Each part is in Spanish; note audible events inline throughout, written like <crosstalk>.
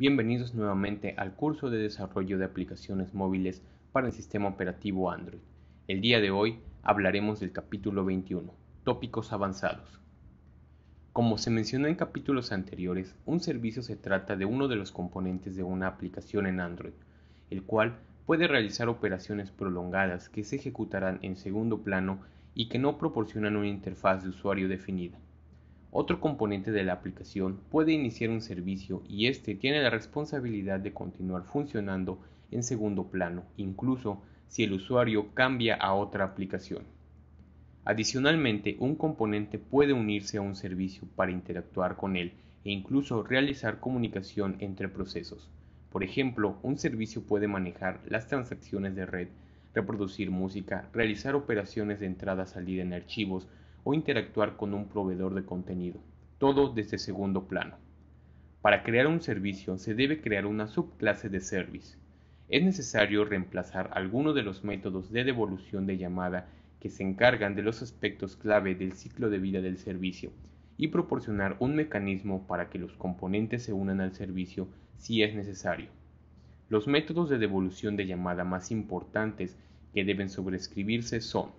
Bienvenidos nuevamente al curso de desarrollo de aplicaciones móviles para el sistema operativo Android. El día de hoy hablaremos del capítulo 21, tópicos avanzados. Como se mencionó en capítulos anteriores, un servicio se trata de uno de los componentes de una aplicación en Android, el cual puede realizar operaciones prolongadas que se ejecutarán en segundo plano y que no proporcionan una interfaz de usuario definida. Otro componente de la aplicación puede iniciar un servicio y éste tiene la responsabilidad de continuar funcionando en segundo plano, incluso si el usuario cambia a otra aplicación. Adicionalmente, un componente puede unirse a un servicio para interactuar con él e incluso realizar comunicación entre procesos. Por ejemplo, un servicio puede manejar las transacciones de red, reproducir música, realizar operaciones de entrada-salida en archivos o interactuar con un proveedor de contenido, todo desde segundo plano. Para crear un servicio se debe crear una subclase de service. Es necesario reemplazar alguno de los métodos de devolución de llamada que se encargan de los aspectos clave del ciclo de vida del servicio y proporcionar un mecanismo para que los componentes se unan al servicio si es necesario. Los métodos de devolución de llamada más importantes que deben sobrescribirse son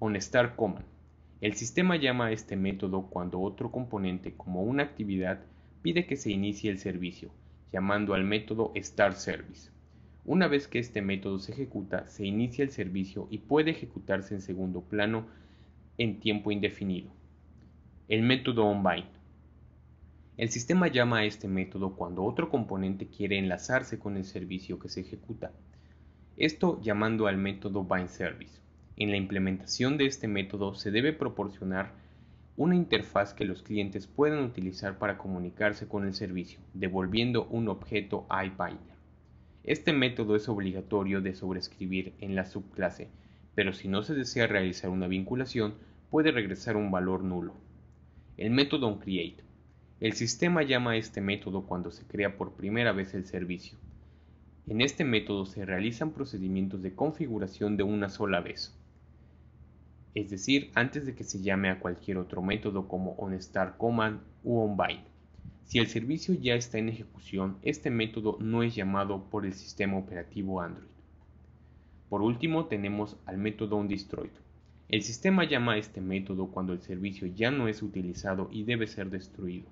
Honestar Command, el sistema llama a este método cuando otro componente como una actividad pide que se inicie el servicio, llamando al método StartService. Una vez que este método se ejecuta, se inicia el servicio y puede ejecutarse en segundo plano en tiempo indefinido. El método onBind. El sistema llama a este método cuando otro componente quiere enlazarse con el servicio que se ejecuta. Esto llamando al método bindService. En la implementación de este método se debe proporcionar una interfaz que los clientes puedan utilizar para comunicarse con el servicio, devolviendo un objeto iBinder. Este método es obligatorio de sobreescribir en la subclase, pero si no se desea realizar una vinculación, puede regresar un valor nulo. El método onCreate. El sistema llama a este método cuando se crea por primera vez el servicio. En este método se realizan procedimientos de configuración de una sola vez es decir, antes de que se llame a cualquier otro método como onStartCommand Command u OnBind. Si el servicio ya está en ejecución, este método no es llamado por el sistema operativo Android. Por último, tenemos al método OnDestroyed. El sistema llama a este método cuando el servicio ya no es utilizado y debe ser destruido.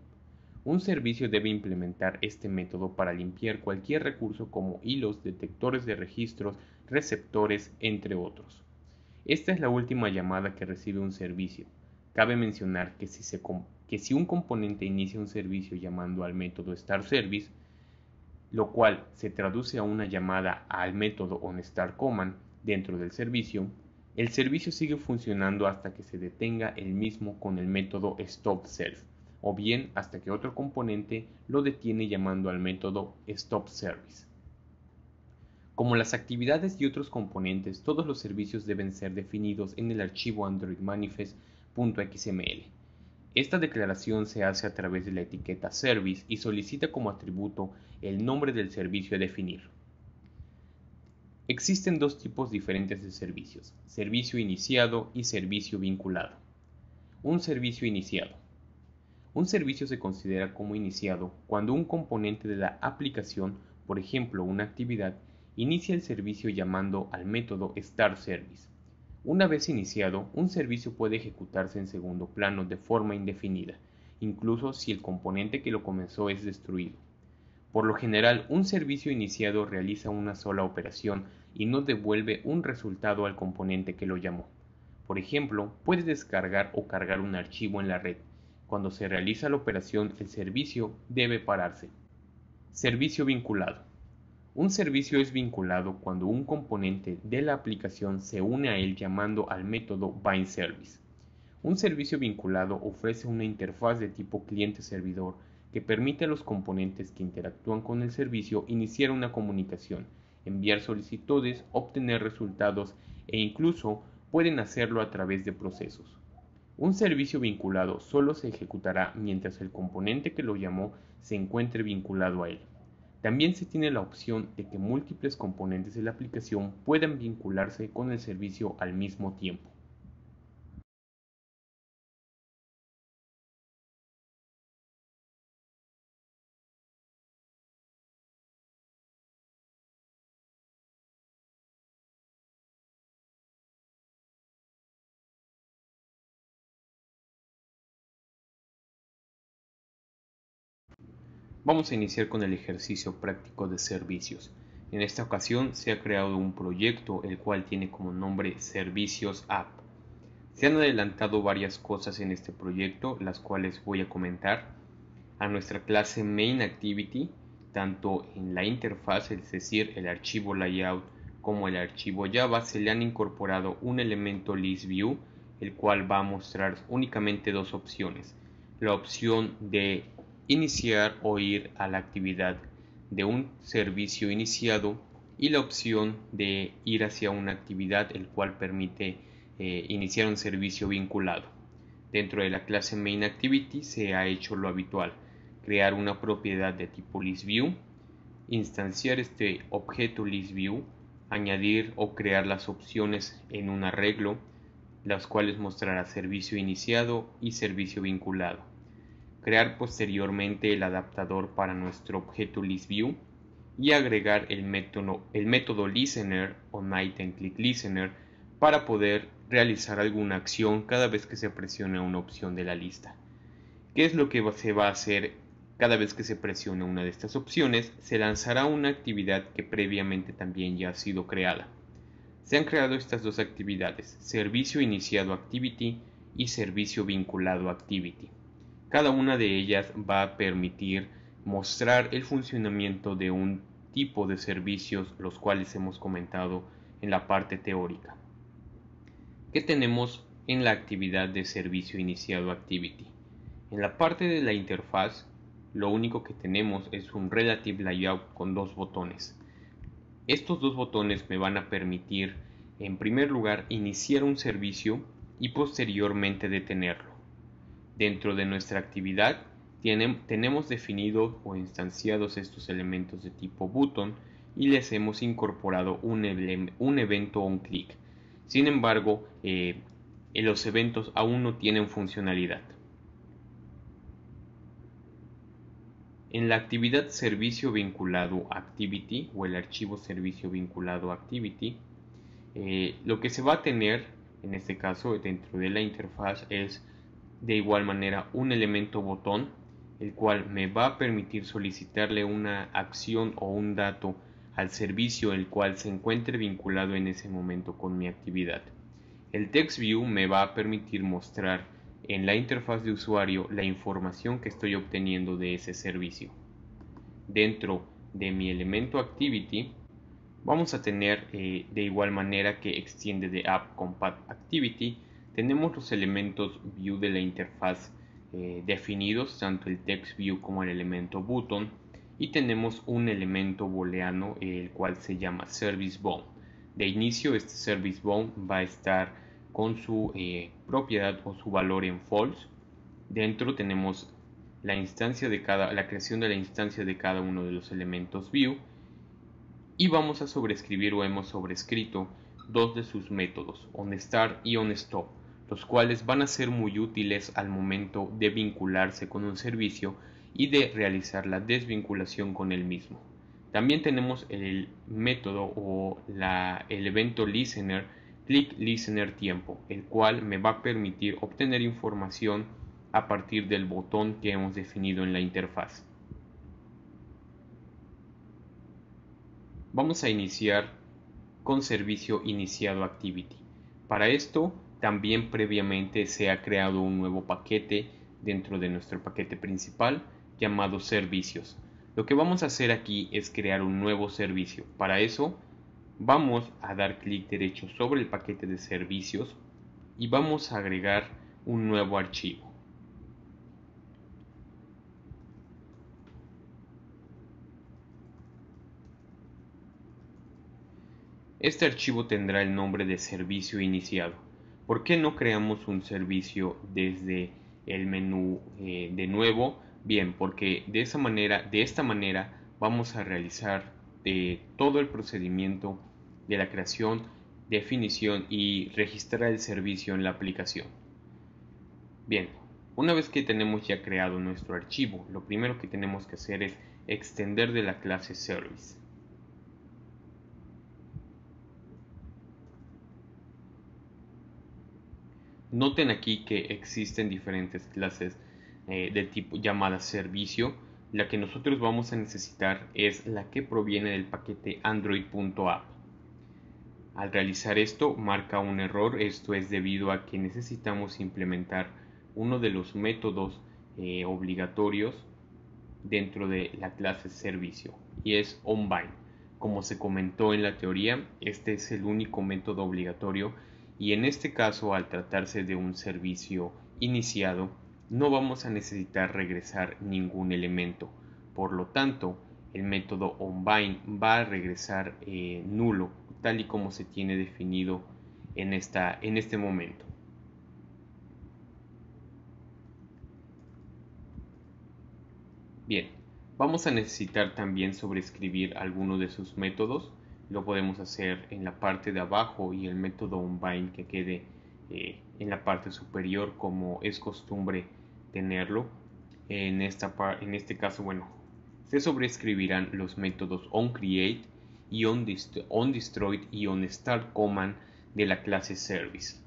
Un servicio debe implementar este método para limpiar cualquier recurso como hilos, detectores de registros, receptores, entre otros. Esta es la última llamada que recibe un servicio. Cabe mencionar que si, un componente inicia un servicio llamando al método startService, lo cual se traduce a una llamada al método onStartCommand dentro del servicio, el servicio sigue funcionando hasta que se detenga el mismo con el método stopServe, o bien hasta que otro componente lo detiene llamando al método stopService. Como las actividades y otros componentes, todos los servicios deben ser definidos en el archivo androidmanifest.xml. Esta declaración se hace a través de la etiqueta Service y solicita como atributo el nombre del servicio a definir. Existen dos tipos diferentes de servicios, servicio iniciado y servicio vinculado. Un servicio iniciado. Un servicio se considera como iniciado cuando un componente de la aplicación, por ejemplo una actividad, inicia el servicio llamando al método Start Service. Una vez iniciado, un servicio puede ejecutarse en segundo plano de forma indefinida, incluso si el componente que lo comenzó es destruido. Por lo general, un servicio iniciado realiza una sola operación y no devuelve un resultado al componente que lo llamó. Por ejemplo, puede descargar o cargar un archivo en la red. Cuando se realiza la operación, el servicio debe pararse. Servicio vinculado. Un servicio es vinculado cuando un componente de la aplicación se une a él llamando al método BindService. Un servicio vinculado ofrece una interfaz de tipo cliente-servidor que permite a los componentes que interactúan con el servicio iniciar una comunicación, enviar solicitudes, obtener resultados e incluso pueden hacerlo a través de procesos. Un servicio vinculado solo se ejecutará mientras el componente que lo llamó se encuentre vinculado a él. También se tiene la opción de que múltiples componentes de la aplicación puedan vincularse con el servicio al mismo tiempo. Vamos a iniciar con el ejercicio práctico de servicios. En esta ocasión se ha creado un proyecto el cual tiene como nombre Servicios App. Se han adelantado varias cosas en este proyecto, las cuales voy a comentar. A nuestra clase Main Activity, tanto en la interfaz, es decir, el archivo layout como el archivo Java, se le han incorporado un elemento ListView, el cual va a mostrar únicamente dos opciones. La opción de iniciar o ir a la actividad de un servicio iniciado y la opción de ir hacia una actividad el cual permite eh, iniciar un servicio vinculado. Dentro de la clase MainActivity se ha hecho lo habitual, crear una propiedad de tipo ListView, instanciar este objeto ListView, añadir o crear las opciones en un arreglo, las cuales mostrará servicio iniciado y servicio vinculado crear posteriormente el adaptador para nuestro objeto ListView y agregar el método, el método listener o night and click listener para poder realizar alguna acción cada vez que se presione una opción de la lista. ¿Qué es lo que se va a hacer cada vez que se presione una de estas opciones? Se lanzará una actividad que previamente también ya ha sido creada. Se han creado estas dos actividades, servicio iniciado activity y servicio vinculado activity. Cada una de ellas va a permitir mostrar el funcionamiento de un tipo de servicios los cuales hemos comentado en la parte teórica. ¿Qué tenemos en la actividad de servicio iniciado activity? En la parte de la interfaz, lo único que tenemos es un relative layout con dos botones. Estos dos botones me van a permitir, en primer lugar, iniciar un servicio y posteriormente detenerlo. Dentro de nuestra actividad tenemos definidos o instanciados estos elementos de tipo button y les hemos incorporado un, evento o un clic. Sin embargo, eh, los eventos aún no tienen funcionalidad. En la actividad servicio vinculado activity o el archivo servicio vinculado activity, eh, lo que se va a tener en este caso dentro de la interfaz es de igual manera un elemento botón, el cual me va a permitir solicitarle una acción o un dato al servicio el cual se encuentre vinculado en ese momento con mi actividad. El TextView me va a permitir mostrar en la interfaz de usuario la información que estoy obteniendo de ese servicio. Dentro de mi elemento Activity vamos a tener eh, de igual manera que extiende de App Compat Activity tenemos los elementos view de la interfaz eh, definidos, tanto el text view como el elemento button, y tenemos un elemento booleano el cual se llama service Bone. De inicio este service va a estar con su eh, propiedad o su valor en false. Dentro tenemos la instancia de cada la creación de la instancia de cada uno de los elementos view y vamos a sobrescribir o hemos sobrescrito dos de sus métodos, onStart y onStop los cuales van a ser muy útiles al momento de vincularse con un servicio y de realizar la desvinculación con el mismo. También tenemos el método o el evento listener, click listener tiempo, el cual me va a permitir obtener información a partir del botón que hemos definido en la interfaz. Vamos a iniciar con servicio iniciado activity. Para esto también previamente se ha creado un nuevo paquete dentro de nuestro paquete principal llamado servicios. Lo que vamos a hacer aquí es crear un nuevo servicio. Para eso vamos a dar clic derecho sobre el paquete de servicios y vamos a agregar un nuevo archivo. Este archivo tendrá el nombre de servicio iniciado. ¿Por qué no creamos un servicio desde el menú eh, de nuevo? Bien, porque de esa manera, de esta manera, vamos a realizar eh, todo el procedimiento de la creación, definición y registrar el servicio en la aplicación. Bien, una vez que tenemos ya creado nuestro archivo, lo primero que tenemos que hacer es extender de la clase Service. Noten aquí que existen diferentes clases del eh, de tipo llamada servicio. La que nosotros vamos a necesitar es la que proviene del paquete android.app. Al realizar esto marca un error, esto es debido a que necesitamos implementar uno de los métodos eh, obligatorios dentro de la clase servicio y es onBind. Como se comentó en la teoría, este es el único método obligatorio y en este caso al tratarse de un servicio iniciado no vamos a necesitar regresar ningún elemento por lo tanto el método onBind va a regresar eh, nulo tal y como se tiene definido en, esta, en este momento bien vamos a necesitar también sobreescribir alguno de sus métodos lo podemos hacer en la parte de abajo y el método onBind que quede eh, en la parte superior como es costumbre tenerlo en, esta en este caso bueno se sobreescribirán los métodos onCreate y onDestroyed y onStartCommand de la clase service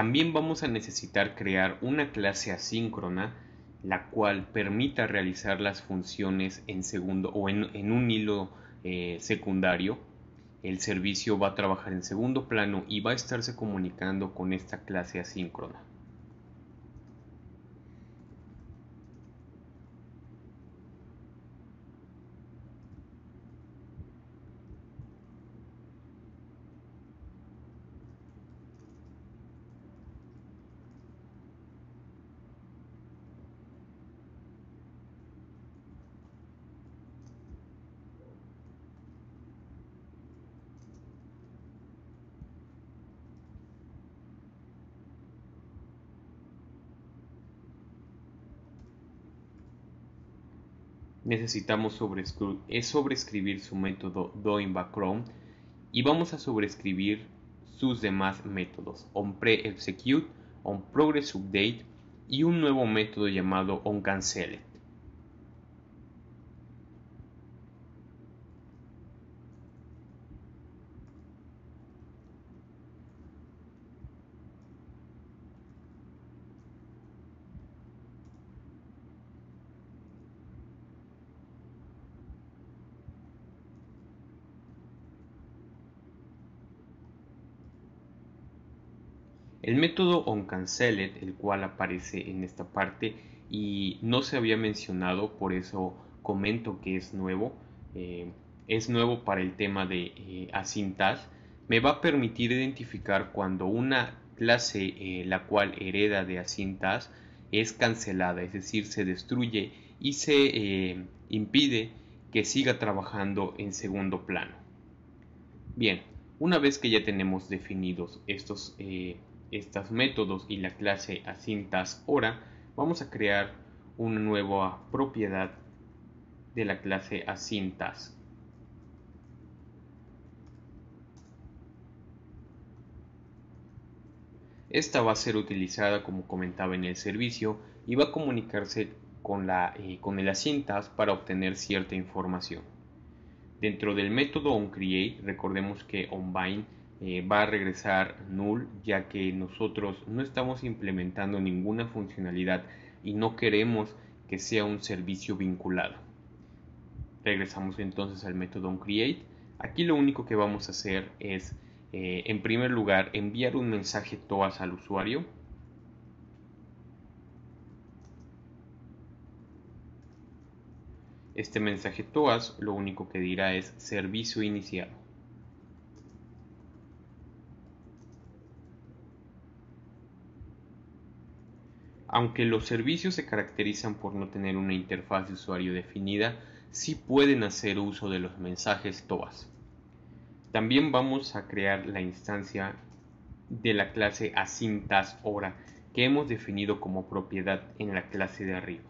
También vamos a necesitar crear una clase asíncrona la cual permita realizar las funciones en segundo o en, un hilo eh, secundario. El servicio va a trabajar en segundo plano y va a estarse comunicando con esta clase asíncrona. necesitamos sobreescribir su método doing_background y vamos a sobreescribir sus demás métodos onPreExecute, onProgressUpdate y un nuevo método llamado onCancelet. método onCanceled, el cual aparece en esta parte y no se había mencionado, por eso comento que es nuevo. Eh, es nuevo para el tema de eh, asintas. Me va a permitir identificar cuando una clase eh, la cual hereda de asintas es cancelada, es decir, se destruye y se impide que siga trabajando en segundo plano. Bien, una vez que ya tenemos definidos estos eh, estos métodos y la clase asintas vamos a crear una nueva propiedad de la clase asintas. Esta va a ser utilizada como comentaba en el servicio y va a comunicarse con, la, eh, con el para obtener cierta información. Dentro del método onCreate, recordemos que onBind eh, va a regresar null ya que nosotros no estamos implementando ninguna funcionalidad y no queremos que sea un servicio vinculado. Regresamos entonces al método onCreate Aquí lo único que vamos a hacer es, eh, en primer lugar, enviar un mensaje TOAS al usuario. Este mensaje TOAS lo único que dirá es servicio iniciado. Aunque los servicios se caracterizan por no tener una interfaz de usuario definida, sí pueden hacer uso de los mensajes TOAS. También vamos a crear la instancia de la clase AsyncTaskHora que hemos definido como propiedad en la clase de arriba.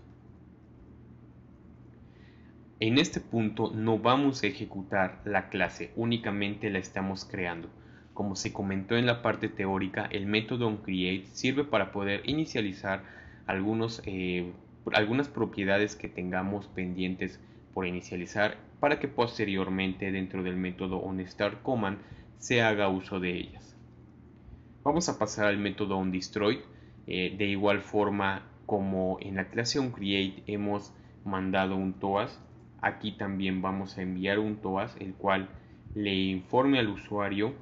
En este punto no vamos a ejecutar la clase, únicamente la estamos creando. Como se comentó en la parte teórica, el método onCreate sirve para poder inicializar eh, algunas propiedades que tengamos pendientes por inicializar para que posteriormente dentro del método onStartCommand se haga uso de ellas. Vamos a pasar al método onDestroy. Eh, de igual forma como en la clase onCreate hemos mandado un TOAS, aquí también vamos a enviar un TOAS el cual le informe al usuario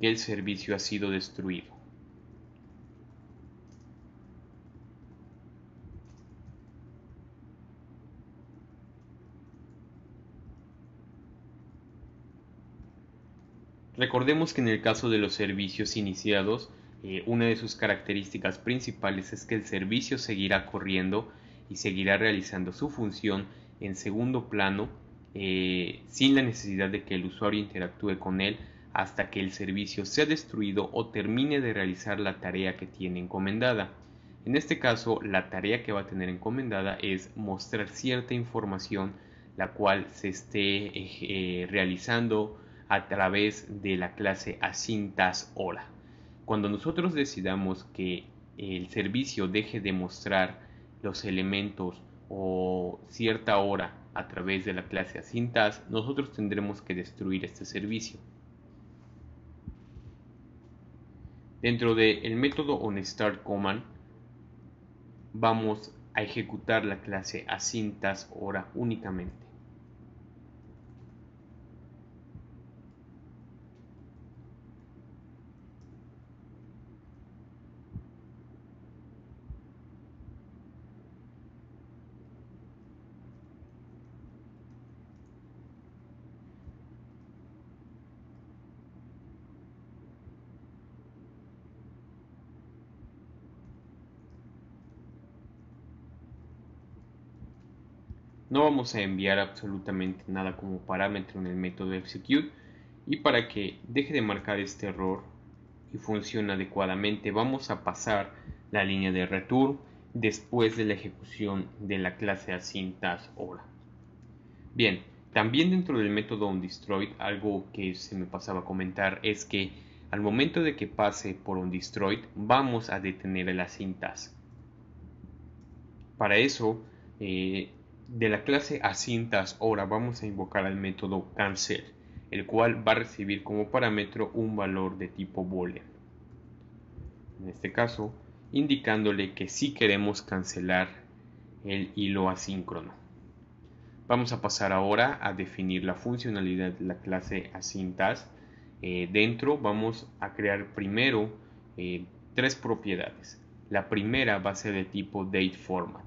el servicio ha sido destruido. Recordemos que en el caso de los servicios iniciados, eh, una de sus características principales es que el servicio seguirá corriendo y seguirá realizando su función en segundo plano eh, sin la necesidad de que el usuario interactúe con él hasta que el servicio sea destruido o termine de realizar la tarea que tiene encomendada. En este caso, la tarea que va a tener encomendada es mostrar cierta información la cual se esté eh, eh, realizando a través de la clase asintas hora. Cuando nosotros decidamos que el servicio deje de mostrar los elementos o cierta hora a través de la clase asintas, nosotros tendremos que destruir este servicio. Dentro del el método OnStartCommand vamos a ejecutar la clase a cintas hora únicamente. vamos a enviar absolutamente nada como parámetro en el método execute y para que deje de marcar este error y funcione adecuadamente vamos a pasar la línea de return después de la ejecución de la clase asintas ahora Bien, también dentro del método onDestroyed algo que se me pasaba a comentar es que al momento de que pase por onDestroyed vamos a detener las cintas. Para eso eh, de la clase asintas, ahora vamos a invocar al método cancel, el cual va a recibir como parámetro un valor de tipo boolean. En este caso, indicándole que sí queremos cancelar el hilo asíncrono. Vamos a pasar ahora a definir la funcionalidad de la clase asintas. Eh, dentro vamos a crear primero eh, tres propiedades. La primera va a ser de tipo DateFormat.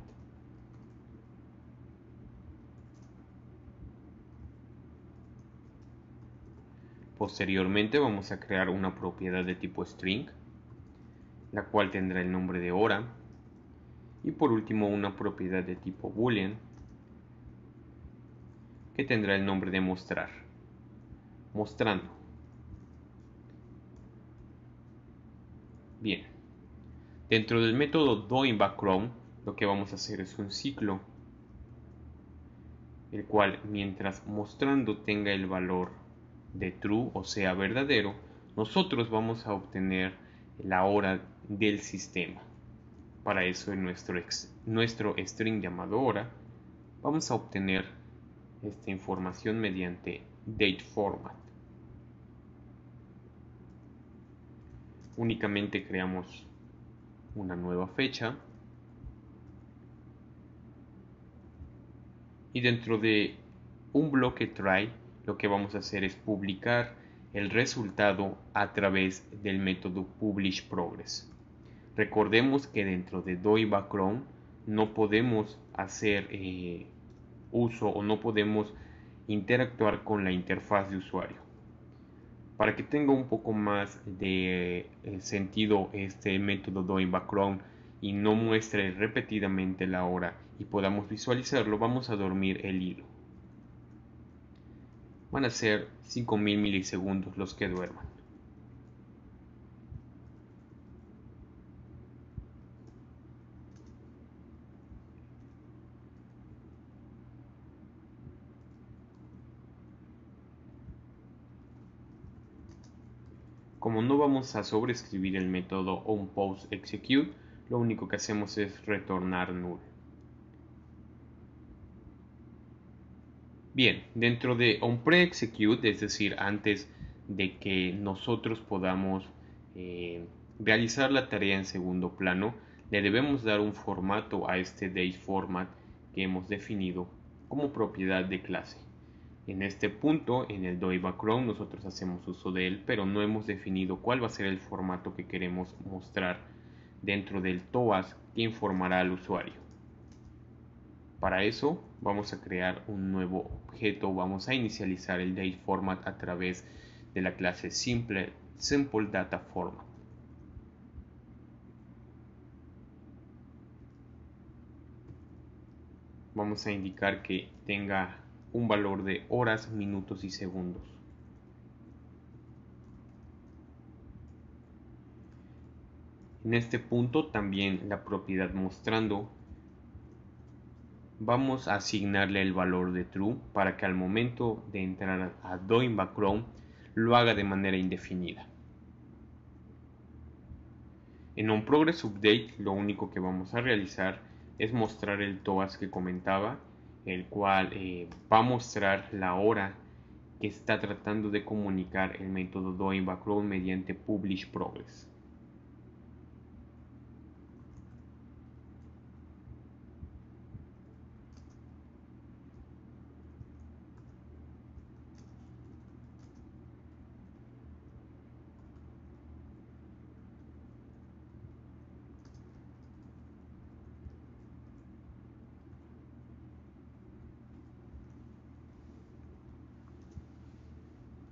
Posteriormente vamos a crear una propiedad de tipo string, la cual tendrá el nombre de hora. Y por último una propiedad de tipo boolean, que tendrá el nombre de mostrar, mostrando. Bien, dentro del método in lo que vamos a hacer es un ciclo, el cual mientras mostrando tenga el valor de true, o sea, verdadero, nosotros vamos a obtener la hora del sistema. Para eso en nuestro, nuestro string llamado hora vamos a obtener esta información mediante date format. Únicamente creamos una nueva fecha y dentro de un bloque try lo que vamos a hacer es publicar el resultado a través del método Publish Progress. Recordemos que dentro de DOI no podemos hacer eh, uso o no podemos interactuar con la interfaz de usuario. Para que tenga un poco más de eh, sentido este método DOI y no muestre repetidamente la hora y podamos visualizarlo, vamos a dormir el hilo van a ser 5000 milisegundos los que duerman. Como no vamos a sobreescribir el método onPostExecute, lo único que hacemos es retornar null. Bien, dentro de on pre-execute, es decir, antes de que nosotros podamos eh, realizar la tarea en segundo plano, le debemos dar un formato a este DateFormat que hemos definido como propiedad de clase. En este punto, en el doy Background, nosotros hacemos uso de él, pero no hemos definido cuál va a ser el formato que queremos mostrar dentro del TOAS que informará al usuario. Para eso vamos a crear un nuevo objeto, vamos a inicializar el format a través de la clase simple, Simple Data Format. Vamos a indicar que tenga un valor de horas, minutos y segundos. En este punto también la propiedad mostrando vamos a asignarle el valor de true para que al momento de entrar a doing lo haga de manera indefinida. En un progress update lo único que vamos a realizar es mostrar el TOAS que comentaba, el cual eh, va a mostrar la hora que está tratando de comunicar el método doing mediante PublishProgress. progress.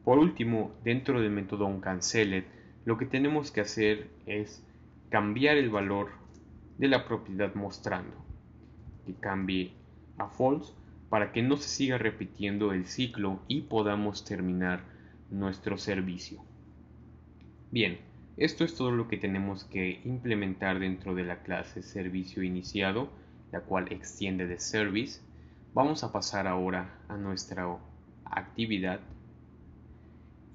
Por último, dentro del método onCanceled, lo que tenemos que hacer es cambiar el valor de la propiedad mostrando, que cambie a false para que no se siga repitiendo el ciclo y podamos terminar nuestro servicio. Bien, esto es todo lo que tenemos que implementar dentro de la clase servicio iniciado, la cual extiende de service. Vamos a pasar ahora a nuestra actividad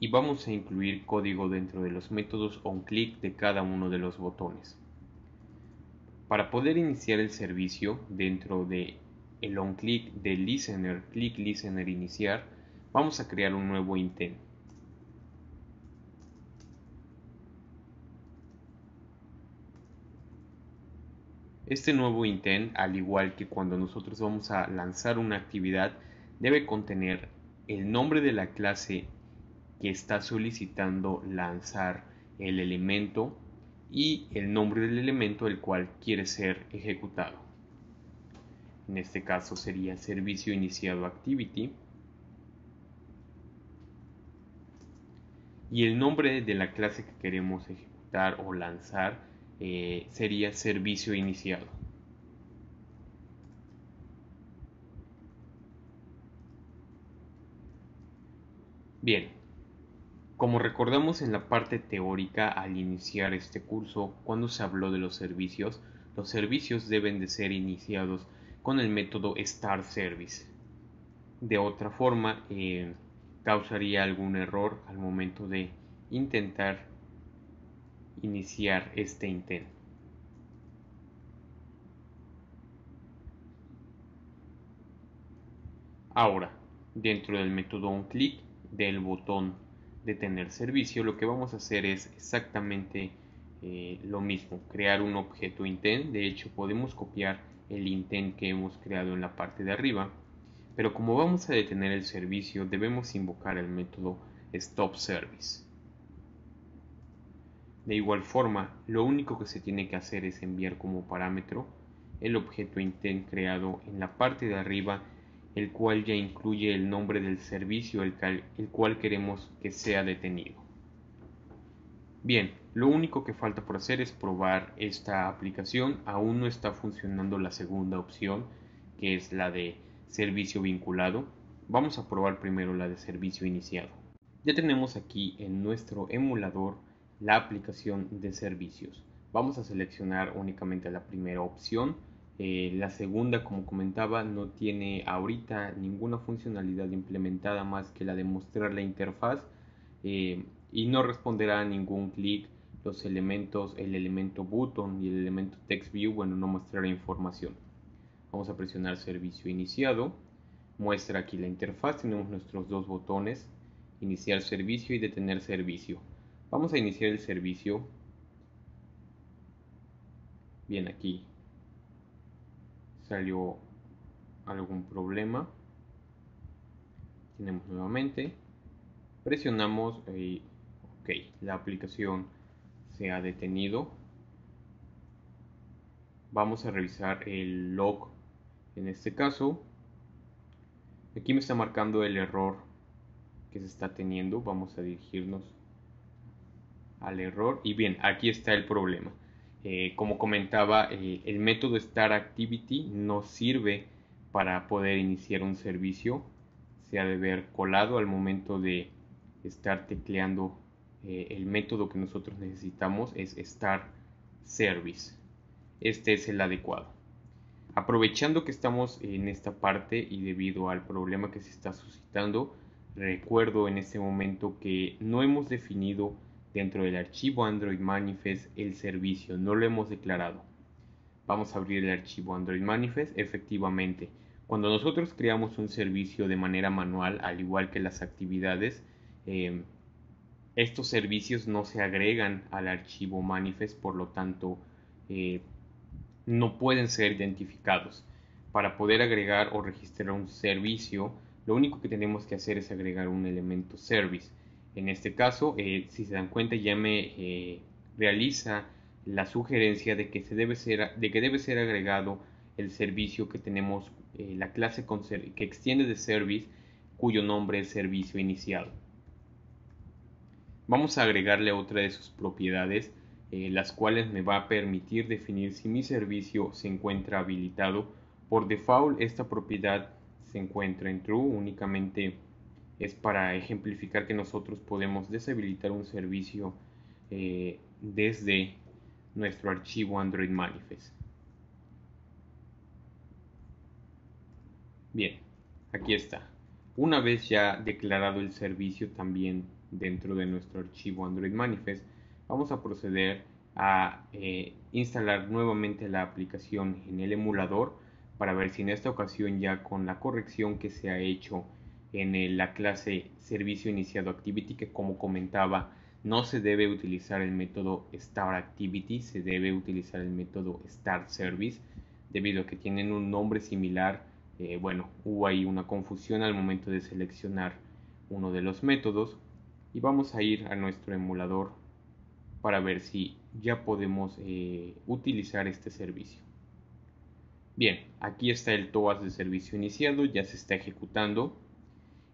y vamos a incluir código dentro de los métodos onClick de cada uno de los botones. Para poder iniciar el servicio dentro de el onClick de Listener, click Listener iniciar, vamos a crear un nuevo intent. Este nuevo intent, al igual que cuando nosotros vamos a lanzar una actividad, debe contener el nombre de la clase que está solicitando lanzar el elemento y el nombre del elemento el cual quiere ser ejecutado. En este caso sería servicio iniciado activity. Y el nombre de la clase que queremos ejecutar o lanzar eh, sería servicio iniciado. Bien, como recordamos en la parte teórica al iniciar este curso, cuando se habló de los servicios, los servicios deben de ser iniciados con el método StartService. Service. De otra forma, eh, causaría algún error al momento de intentar iniciar este intento. Ahora, dentro del método OnClick, del botón de tener servicio, lo que vamos a hacer es exactamente eh, lo mismo, crear un objeto intent. De hecho, podemos copiar el intent que hemos creado en la parte de arriba. Pero como vamos a detener el servicio, debemos invocar el método stop service. De igual forma, lo único que se tiene que hacer es enviar como parámetro el objeto intent creado en la parte de arriba el cual ya incluye el nombre del servicio el, cual queremos que sea detenido. Bien, lo único que falta por hacer es probar esta aplicación. Aún no está funcionando la segunda opción, que es la de servicio vinculado. Vamos a probar primero la de servicio iniciado. Ya tenemos aquí en nuestro emulador la aplicación de servicios. Vamos a seleccionar únicamente la primera opción eh, la segunda, como comentaba, no tiene ahorita ninguna funcionalidad implementada más que la de mostrar la interfaz eh, y no responderá a ningún clic los elementos, el elemento button y el elemento text view, bueno, no mostrará información. Vamos a presionar servicio iniciado. Muestra aquí la interfaz, tenemos nuestros dos botones, iniciar servicio y detener servicio. Vamos a iniciar el servicio. Bien, aquí salió algún problema tenemos nuevamente presionamos y ok la aplicación se ha detenido vamos a revisar el log en este caso aquí me está marcando el error que se está teniendo vamos a dirigirnos al error y bien aquí está el problema eh, como comentaba, eh, el método Start Activity no sirve para poder iniciar un servicio. Se ha de ver colado al momento de estar tecleando eh, el método que nosotros necesitamos, es Start Service. Este es el adecuado. Aprovechando que estamos en esta parte y debido al problema que se está suscitando, recuerdo en este momento que no hemos definido Dentro del archivo Android Manifest el servicio, no lo hemos declarado. Vamos a abrir el archivo Android Manifest, efectivamente. Cuando nosotros creamos un servicio de manera manual, al igual que las actividades, em, estos servicios no se agregan al archivo manifest, por lo tanto eh, no pueden ser identificados. Para poder agregar o registrar un servicio, lo único que tenemos que hacer es agregar un elemento service. En este caso, eh, si se dan cuenta, ya me eh, realiza la sugerencia de que, se debe ser, de que debe ser agregado el servicio que tenemos, eh, la clase que extiende de service, cuyo nombre es servicio iniciado. Vamos a agregarle otra de sus propiedades, las cuales me va a permitir definir si mi servicio se encuentra habilitado. Por default, esta propiedad se encuentra en true, únicamente es para ejemplificar que nosotros podemos deshabilitar un servicio eh, desde nuestro archivo Android Manifest. Bien, aquí está. Una vez ya declarado el servicio también dentro de nuestro archivo Android Manifest, vamos a proceder a eh, instalar nuevamente la aplicación en el emulador para ver si en esta ocasión ya con la corrección que se ha hecho en la clase servicio iniciado activity que como comentaba no se debe utilizar el método start activity se debe utilizar el método start service debido a que tienen un nombre similar eh, bueno hubo ahí una confusión al momento de seleccionar uno de los métodos y vamos a ir a nuestro emulador para ver si ya podemos eh, utilizar este servicio bien aquí está el TOAS de servicio iniciado ya se está ejecutando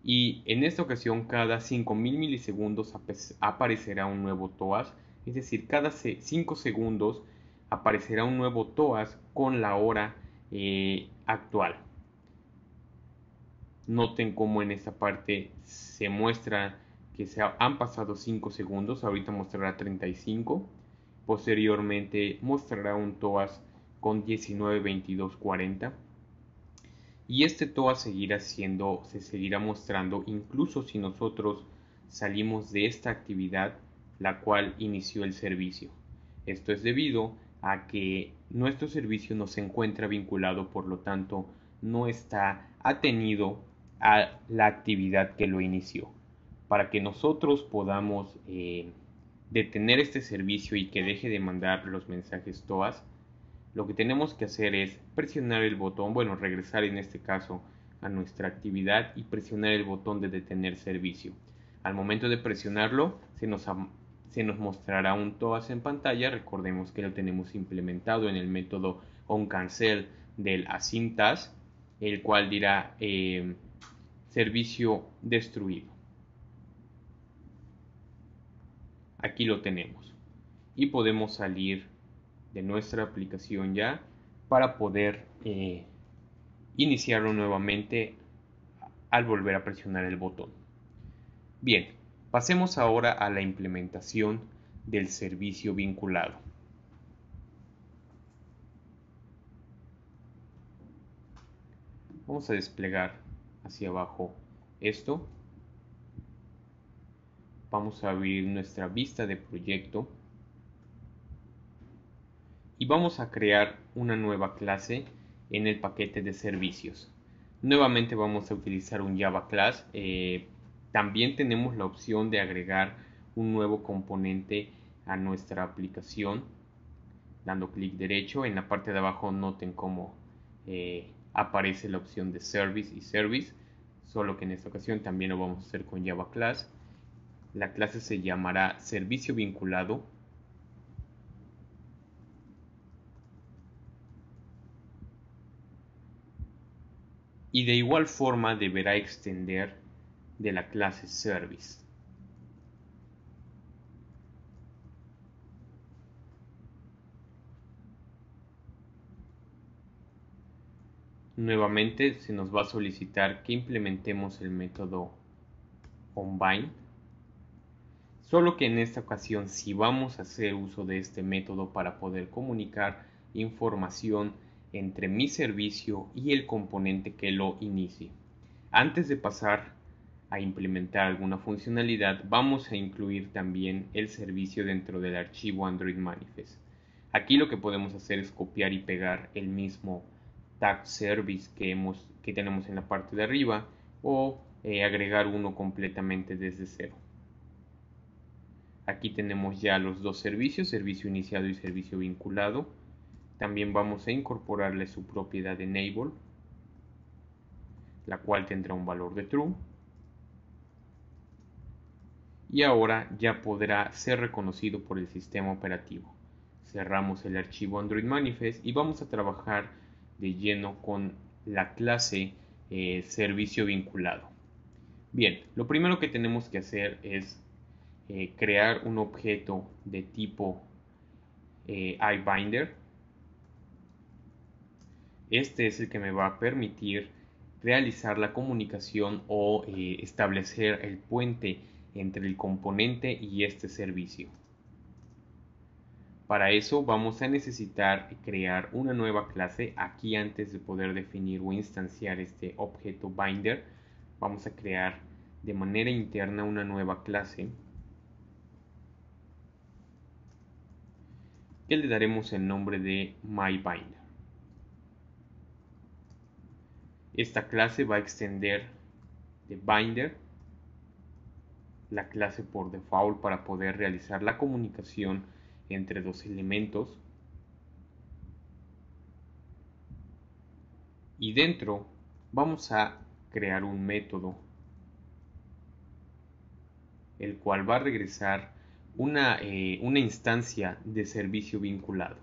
y en esta ocasión cada 5000 milisegundos aparecerá un nuevo TOAS, es decir, cada 5 segundos aparecerá un nuevo TOAS con la hora eh, actual. Noten cómo en esta parte se muestra que se han pasado 5 segundos, ahorita mostrará 35, posteriormente mostrará un TOAS con 19, 22, 40 y este TOA seguirá siendo, se seguirá mostrando incluso si nosotros salimos de esta actividad la cual inició el servicio. Esto es debido a que nuestro servicio no se encuentra vinculado, por lo tanto, no está atenido a la actividad que lo inició. Para que nosotros podamos eh, detener este servicio y que deje de mandar los mensajes TOAS, lo que tenemos que hacer es presionar el botón, bueno, regresar en este caso a nuestra actividad y presionar el botón de detener servicio. Al momento de presionarlo, se nos, mostrará un TOAS en pantalla. Recordemos que lo tenemos implementado en el método onCancel del asintas, el cual dirá eh, servicio destruido. Aquí lo tenemos. Y podemos salir de nuestra aplicación ya para poder eh, iniciarlo nuevamente al volver a presionar el botón. Bien, pasemos ahora a la implementación del servicio vinculado. Vamos a desplegar hacia abajo esto. Vamos a abrir nuestra vista de proyecto y vamos a crear una nueva clase en el paquete de servicios. Nuevamente vamos a utilizar un Java class. Eh, también tenemos la opción de agregar un nuevo componente a nuestra aplicación dando clic derecho. En la parte de abajo noten cómo eh, aparece la opción de Service y Service, solo que en esta ocasión también lo vamos a hacer con Java Class. La clase se llamará Servicio Vinculado y de igual forma deberá extender de la clase service. Nuevamente se nos va a solicitar que implementemos el método combine, solo que en esta ocasión si vamos a hacer uso de este método para poder comunicar información entre mi servicio y el componente que lo inicie. Antes de pasar a implementar alguna funcionalidad, vamos a incluir también el servicio dentro del archivo Android Manifest. Aquí lo que podemos hacer es copiar y pegar el mismo tag service que, tenemos en la parte de arriba o eh, agregar uno completamente desde cero. Aquí tenemos ya los dos servicios, servicio iniciado y servicio vinculado. También vamos a incorporarle su propiedad enable, la cual tendrá un valor de true. Y ahora ya podrá ser reconocido por el sistema operativo. Cerramos el archivo Android Manifest y vamos a trabajar de lleno con la clase eh, servicio vinculado. Bien, lo primero que tenemos que hacer es eh, crear un objeto de tipo eh, iBinder este es el que me va a permitir realizar la comunicación o eh, establecer el puente entre el componente y este servicio. Para eso vamos a necesitar crear una nueva clase. Aquí antes de poder definir o instanciar este objeto binder, vamos a crear de manera interna una nueva clase que le daremos el nombre de myBinder. Esta clase va a extender de binder la clase por default para poder realizar la comunicación entre dos elementos y dentro vamos a crear un método el cual va a regresar una, eh, una, instancia de servicio vinculado.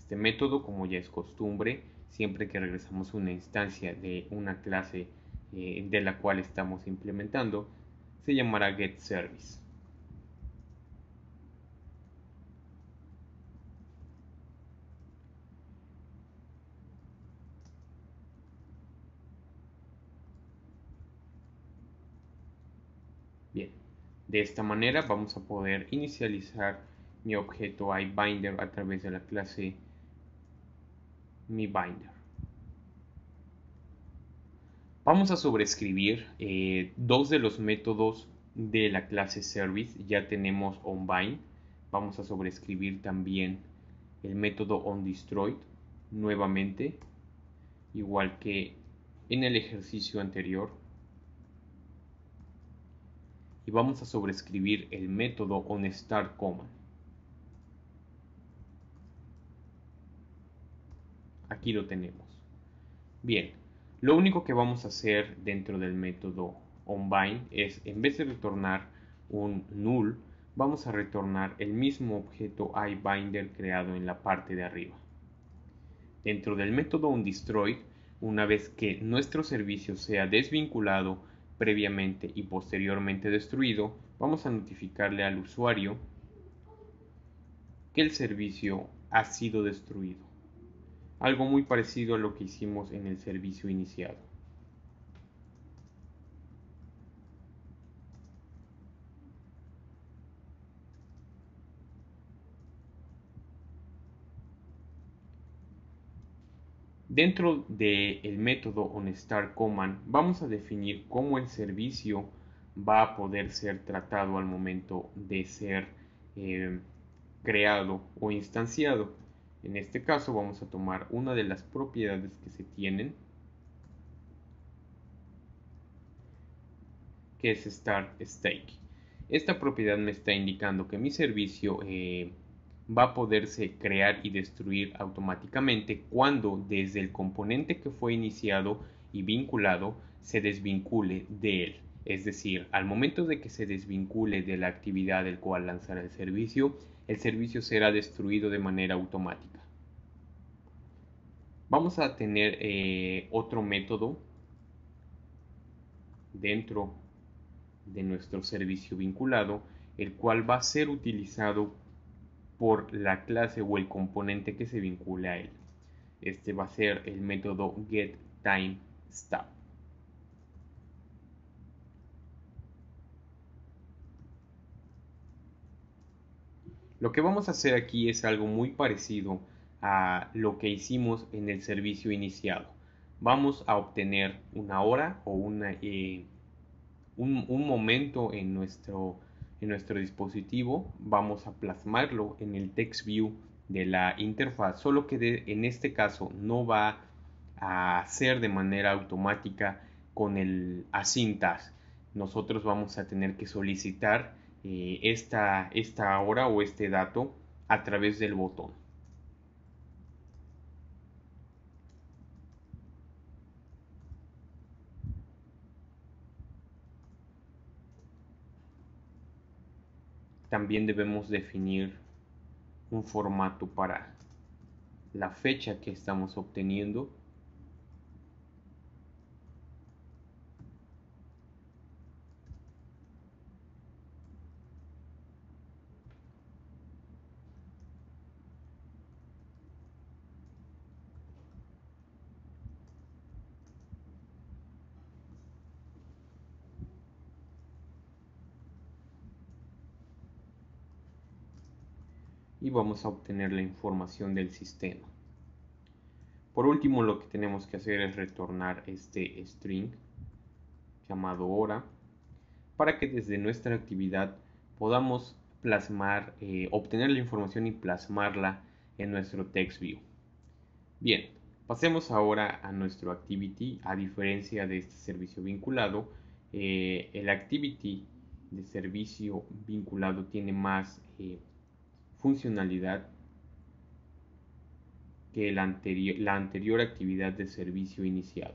Este método, como ya es costumbre, siempre que regresamos una instancia de una clase eh, de la cual estamos implementando, se llamará getService. Bien, de esta manera vamos a poder inicializar mi objeto iBinder a través de la clase mi binder. Vamos a sobreescribir eh, dos de los métodos de la clase service. Ya tenemos onBind. Vamos a sobreescribir también el método onDestroyed nuevamente, igual que en el ejercicio anterior. Y vamos a sobreescribir el método onStartCommand. Aquí lo tenemos. Bien, lo único que vamos a hacer dentro del método onBind es, en vez de retornar un null, vamos a retornar el mismo objeto iBinder creado en la parte de arriba. Dentro del método onDestroy, una vez que nuestro servicio sea desvinculado previamente y posteriormente destruido, vamos a notificarle al usuario que el servicio ha sido destruido algo muy parecido a lo que hicimos en el servicio iniciado. Dentro del método OnStar vamos a definir cómo el servicio va a poder ser tratado al momento de ser eh, creado o instanciado. En este caso vamos a tomar una de las propiedades que se tienen, que es Start Stake. Esta propiedad me está indicando que mi servicio eh, va a poderse crear y destruir automáticamente cuando desde el componente que fue iniciado y vinculado se desvincule de él. Es decir, al momento de que se desvincule de la actividad del cual lanzar el servicio, el servicio será destruido de manera automática. Vamos a tener eh, otro método dentro de nuestro servicio vinculado, el cual va a ser utilizado por la clase o el componente que se vincula a él. Este va a ser el método getTimeStop. Lo que vamos a hacer aquí es algo muy parecido a lo que hicimos en el servicio iniciado. Vamos a obtener una hora o eh, un, momento en nuestro, en nuestro dispositivo. Vamos a plasmarlo en el text view de la interfaz, solo que en este caso no va a ser de manera automática con el async Nosotros vamos a tener que solicitar eh, esta, esta hora o este dato a través del botón. También debemos definir un formato para la fecha que estamos obteniendo y vamos a obtener la información del sistema. Por último, lo que tenemos que hacer es retornar este string llamado hora para que desde nuestra actividad podamos plasmar, eh, obtener la información y plasmarla en nuestro text view. Bien, pasemos ahora a nuestro activity. A diferencia de este servicio vinculado, eh, el activity de servicio vinculado tiene más eh, funcionalidad que la anterior, la anterior actividad de servicio iniciado.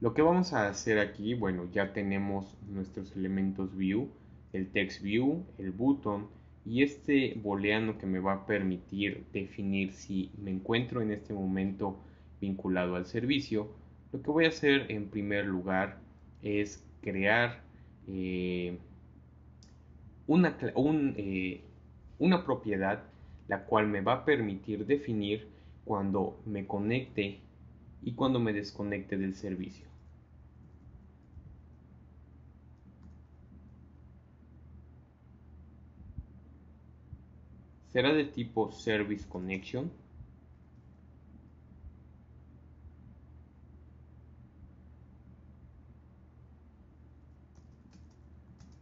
Lo que vamos a hacer aquí, bueno, ya tenemos nuestros elementos view, el text view, el button, y este booleano que me va a permitir definir si me encuentro en este momento vinculado al servicio, lo que voy a hacer en primer lugar es crear eh, eh, una propiedad la cual me va a permitir definir cuando me conecte y cuando me desconecte del servicio. será de tipo Service Connection.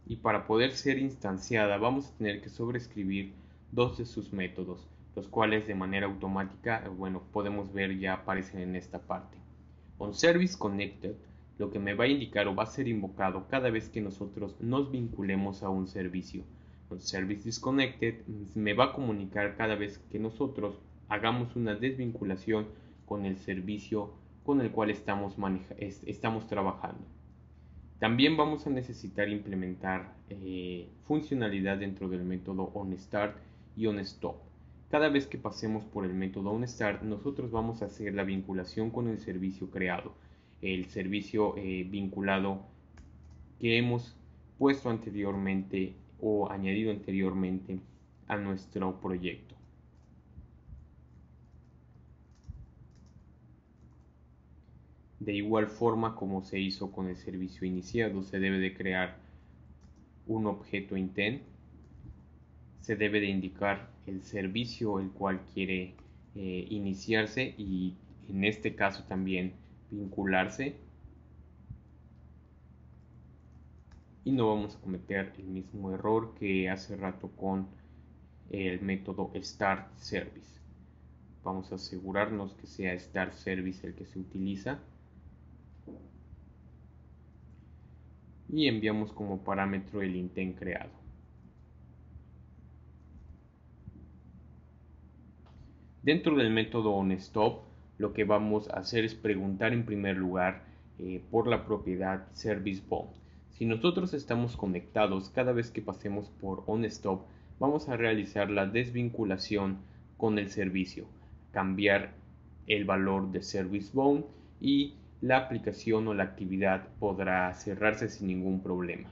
Y para poder ser instanciada vamos a tener que sobreescribir dos de sus métodos, los cuales de manera automática, bueno, podemos ver ya aparecen en esta parte. Con Service Connected lo que me va a indicar o va a ser invocado cada vez que nosotros nos vinculemos a un servicio. Service Disconnected me va a comunicar cada vez que nosotros hagamos una desvinculación con el servicio con el cual estamos, estamos trabajando. También vamos a necesitar implementar eh, funcionalidad dentro del método OnStart y OnStop. Cada vez que pasemos por el método OnStart, nosotros vamos a hacer la vinculación con el servicio creado, el servicio eh, vinculado que hemos puesto anteriormente o añadido anteriormente a nuestro proyecto. De igual forma como se hizo con el servicio iniciado, se debe de crear un objeto intent, se debe de indicar el servicio el cual quiere eh, iniciarse y en este caso también vincularse y no vamos a cometer el mismo error que hace rato con el método start service vamos a asegurarnos que sea start service el que se utiliza y enviamos como parámetro el intent creado dentro del método onStop lo que vamos a hacer es preguntar en primer lugar eh, por la propiedad service si nosotros estamos conectados cada vez que pasemos por OnStop, vamos a realizar la desvinculación con el servicio, cambiar el valor de Service Bone y la aplicación o la actividad podrá cerrarse sin ningún problema.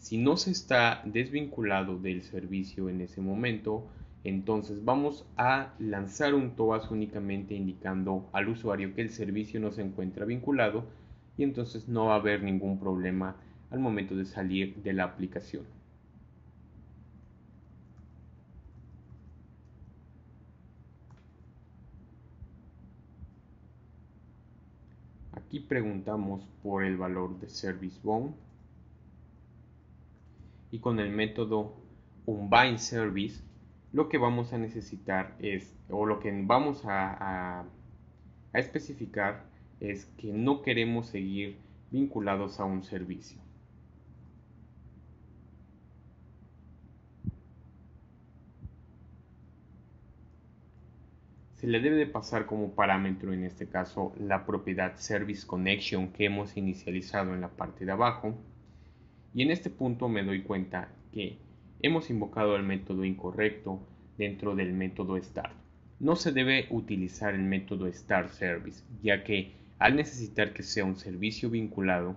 Si no se está desvinculado del servicio en ese momento, entonces vamos a lanzar un TOAS únicamente indicando al usuario que el servicio no se encuentra vinculado y entonces no va a haber ningún problema al momento de salir de la aplicación. Aquí preguntamos por el valor de service bond y con el método unbind service lo que vamos a necesitar es o lo que vamos a especificar es que no queremos seguir vinculados a un servicio. le debe pasar como parámetro en este caso la propiedad service connection que hemos inicializado en la parte de abajo y en este punto me doy cuenta que hemos invocado el método incorrecto dentro del método start. No se debe utilizar el método start service ya que al necesitar que sea un servicio vinculado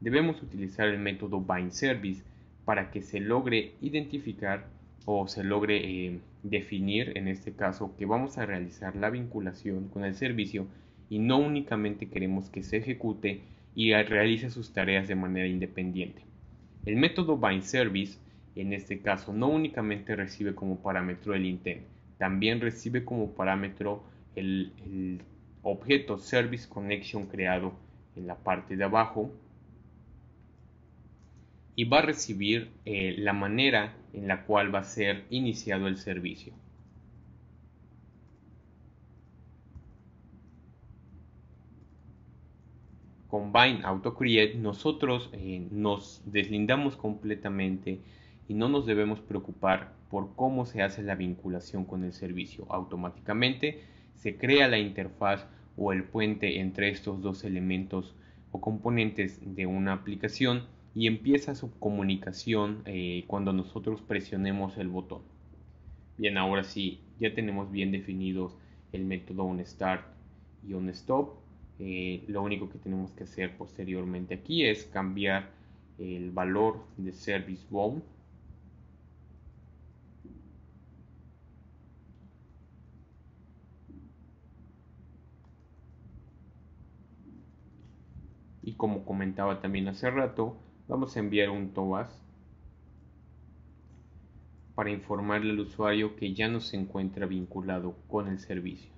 debemos utilizar el método bind service para que se logre identificar o se logre eh, definir en este caso que vamos a realizar la vinculación con el servicio y no únicamente queremos que se ejecute y realice sus tareas de manera independiente. El método bind service en este caso no únicamente recibe como parámetro el intent, también recibe como parámetro el, el objeto service connection creado en la parte de abajo y va a recibir eh, la manera en la cual va a ser iniciado el servicio. Con Bind AutoCreate nosotros eh, nos deslindamos completamente y no nos debemos preocupar por cómo se hace la vinculación con el servicio. Automáticamente se crea la interfaz o el puente entre estos dos elementos o componentes de una aplicación y empieza su comunicación eh, cuando nosotros presionemos el botón. Bien, ahora sí, ya tenemos bien definidos el método onStart y onStop. Eh, lo único que tenemos que hacer posteriormente aquí es cambiar el valor de service y como comentaba también hace rato Vamos a enviar un TOAS para informarle al usuario que ya no se encuentra vinculado con el servicio.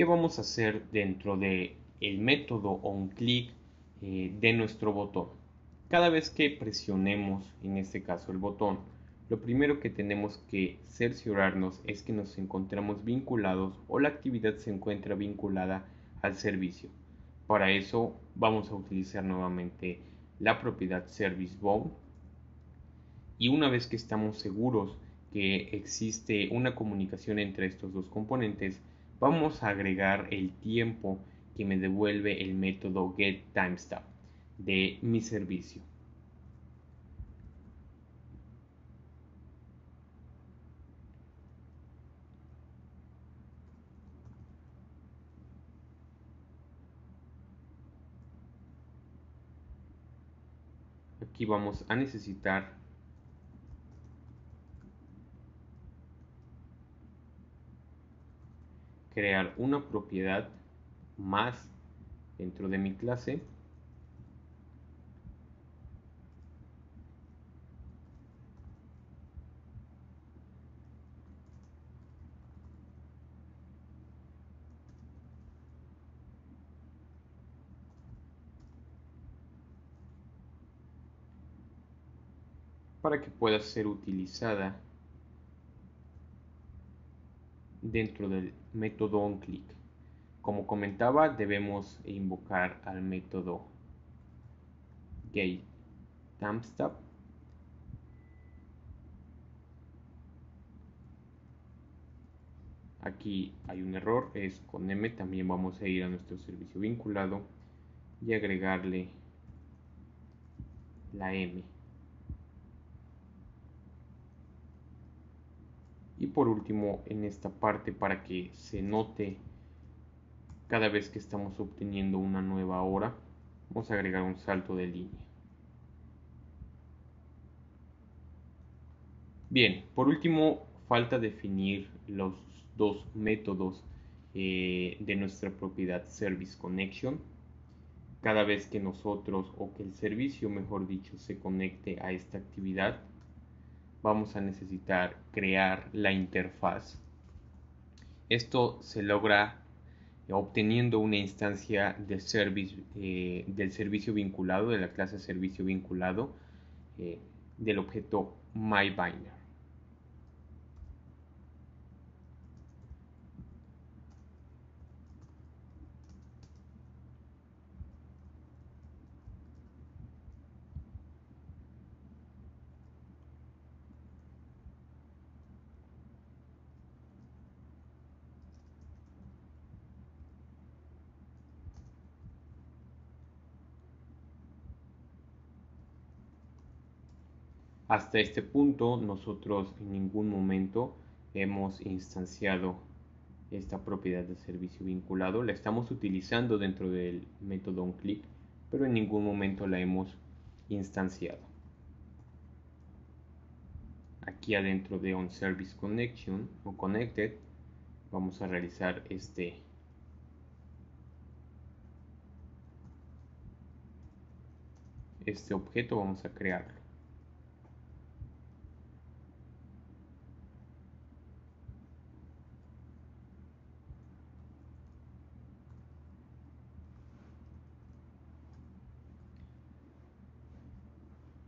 ¿Qué vamos a hacer dentro de el método on click eh, de nuestro botón. Cada vez que presionemos, en este caso el botón, lo primero que tenemos que cerciorarnos es que nos encontramos vinculados o la actividad se encuentra vinculada al servicio. Para eso vamos a utilizar nuevamente la propiedad service bound y una vez que estamos seguros que existe una comunicación entre estos dos componentes, vamos a agregar el tiempo que me devuelve el método getTimeStamp de mi servicio. Aquí vamos a necesitar crear una propiedad más dentro de mi clase para que pueda ser utilizada dentro del método onClick. Como comentaba, debemos invocar al método gate aquí hay un error, es con M, también vamos a ir a nuestro servicio vinculado y agregarle la M. y por último en esta parte para que se note cada vez que estamos obteniendo una nueva hora vamos a agregar un salto de línea bien por último falta definir los dos métodos eh, de nuestra propiedad service connection cada vez que nosotros o que el servicio mejor dicho se conecte a esta actividad vamos a necesitar crear la interfaz. Esto se logra obteniendo una instancia eh, del servicio vinculado, de la clase servicio vinculado, eh, del objeto MyBinder. Hasta este punto nosotros en ningún momento hemos instanciado esta propiedad de servicio vinculado, la estamos utilizando dentro del método onClick, pero en ningún momento la hemos instanciado. Aquí adentro de onServiceConnection o connected vamos a realizar este este objeto vamos a crear.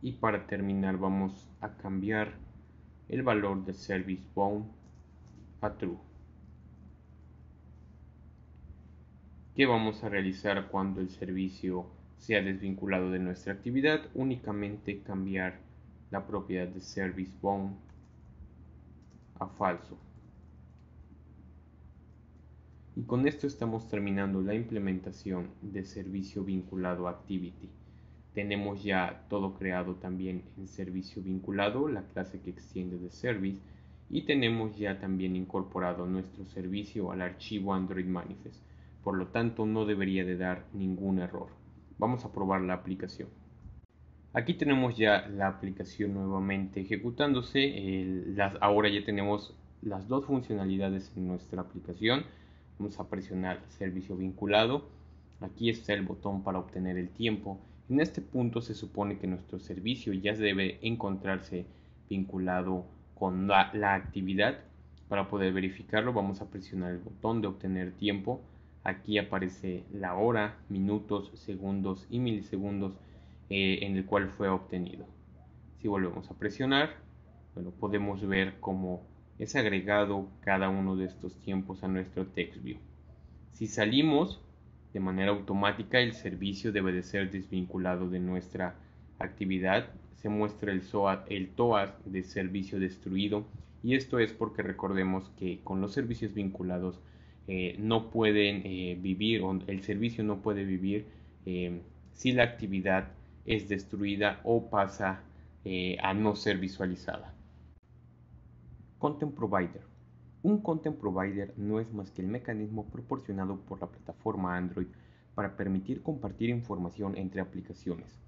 y para terminar vamos a cambiar el valor de service bound a true ¿Qué vamos a realizar cuando el servicio sea desvinculado de nuestra actividad únicamente cambiar la propiedad de service bound a falso y con esto estamos terminando la implementación de servicio vinculado a activity tenemos ya todo creado también en servicio vinculado, la clase que extiende de service, y tenemos ya también incorporado nuestro servicio al archivo Android Manifest. Por lo tanto, no debería de dar ningún error. Vamos a probar la aplicación. Aquí tenemos ya la aplicación nuevamente ejecutándose. las, ahora ya tenemos las dos funcionalidades en nuestra aplicación. Vamos a presionar servicio vinculado. Aquí está el botón para obtener el tiempo en este punto se supone que nuestro servicio ya debe encontrarse vinculado con la, actividad. Para poder verificarlo vamos a presionar el botón de obtener tiempo. Aquí aparece la hora, minutos, segundos y milisegundos eh, en el cual fue obtenido. Si volvemos a presionar, bueno, podemos ver cómo es agregado cada uno de estos tiempos a nuestro TextView. Si salimos, de manera automática el servicio debe de ser desvinculado de nuestra actividad, se muestra el, toad el de servicio destruido y esto es porque recordemos que con los servicios vinculados eh, no pueden eh, vivir o el servicio no puede vivir eh, si la actividad es destruida o pasa a no ser visualizada. Content Provider un Content Provider no es más que el mecanismo proporcionado por la plataforma Android para permitir compartir información entre aplicaciones.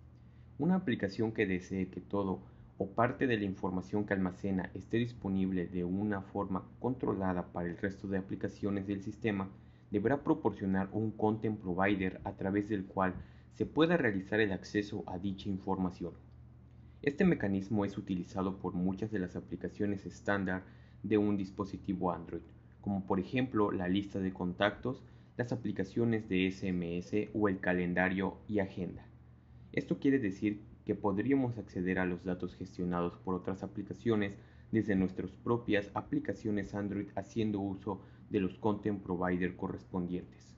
Una aplicación que desee que todo o parte de la información que almacena esté disponible de una forma controlada para el resto de aplicaciones del sistema deberá proporcionar un Content Provider a través del cual se pueda realizar el acceso a dicha información. Este mecanismo es utilizado por muchas de las aplicaciones estándar de un dispositivo Android, como por ejemplo la lista de contactos, las aplicaciones de SMS o el calendario y agenda. Esto quiere decir que podríamos acceder a los datos gestionados por otras aplicaciones desde nuestras propias aplicaciones Android haciendo uso de los content provider correspondientes.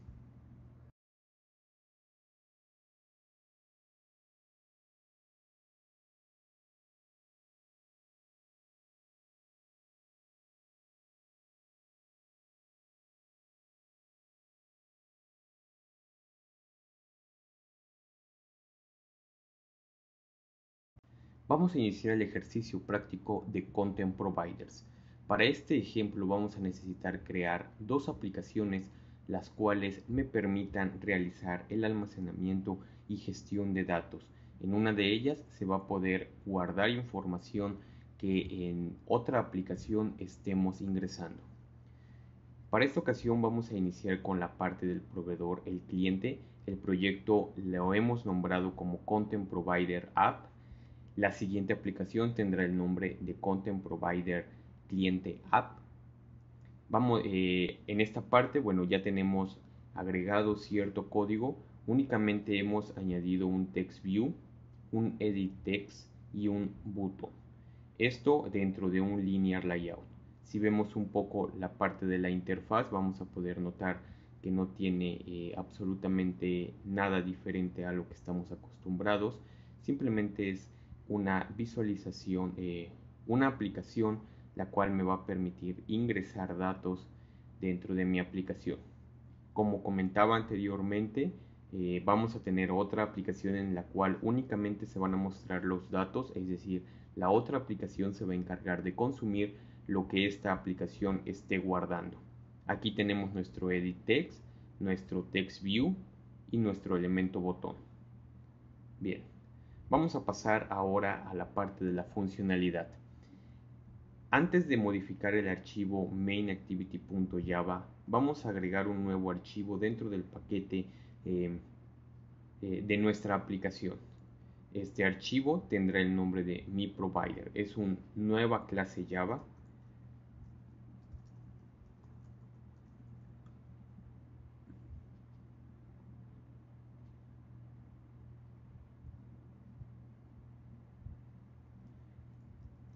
Vamos a iniciar el ejercicio práctico de Content Providers. Para este ejemplo vamos a necesitar crear dos aplicaciones las cuales me permitan realizar el almacenamiento y gestión de datos. En una de ellas se va a poder guardar información que en otra aplicación estemos ingresando. Para esta ocasión vamos a iniciar con la parte del proveedor, el cliente. El proyecto lo hemos nombrado como Content Provider App la siguiente aplicación tendrá el nombre de Content Provider Cliente App. Vamos, eh, en esta parte, bueno, ya tenemos agregado cierto código. Únicamente hemos añadido un text view, un edit text y un button. Esto dentro de un linear layout. Si vemos un poco la parte de la interfaz, vamos a poder notar que no tiene eh, absolutamente nada diferente a lo que estamos acostumbrados. Simplemente es una visualización, eh, una aplicación la cual me va a permitir ingresar datos dentro de mi aplicación. Como comentaba anteriormente, eh, vamos a tener otra aplicación en la cual únicamente se van a mostrar los datos, es decir, la otra aplicación se va a encargar de consumir lo que esta aplicación esté guardando. Aquí tenemos nuestro edit text, nuestro text view y nuestro elemento botón. Bien. Vamos a pasar ahora a la parte de la funcionalidad. Antes de modificar el archivo mainActivity.java, vamos a agregar un nuevo archivo dentro del paquete eh, eh, de nuestra aplicación. Este archivo tendrá el nombre de mi Es una nueva clase Java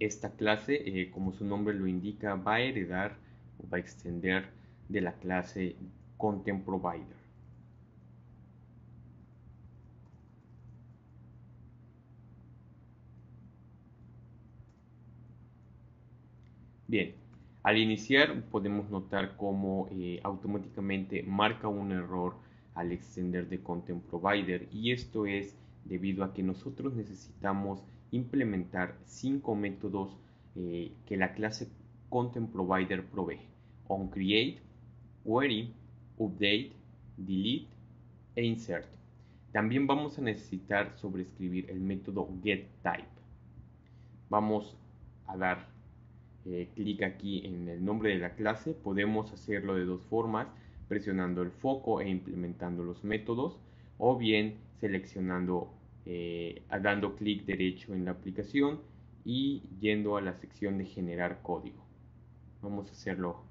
esta clase, eh, como su nombre lo indica, va a heredar o va a extender de la clase Content Provider. Bien, al iniciar podemos notar cómo eh, automáticamente marca un error al extender de Content Provider y esto es debido a que nosotros necesitamos implementar cinco métodos eh, que la clase Content Provider provee. OnCreate, Query, Update, Delete e Insert. También vamos a necesitar sobreescribir el método getType. Vamos a dar eh, clic aquí en el nombre de la clase. Podemos hacerlo de dos formas, presionando el foco e implementando los métodos o bien seleccionando eh, dando clic derecho en la aplicación y yendo a la sección de generar código. Vamos a hacerlo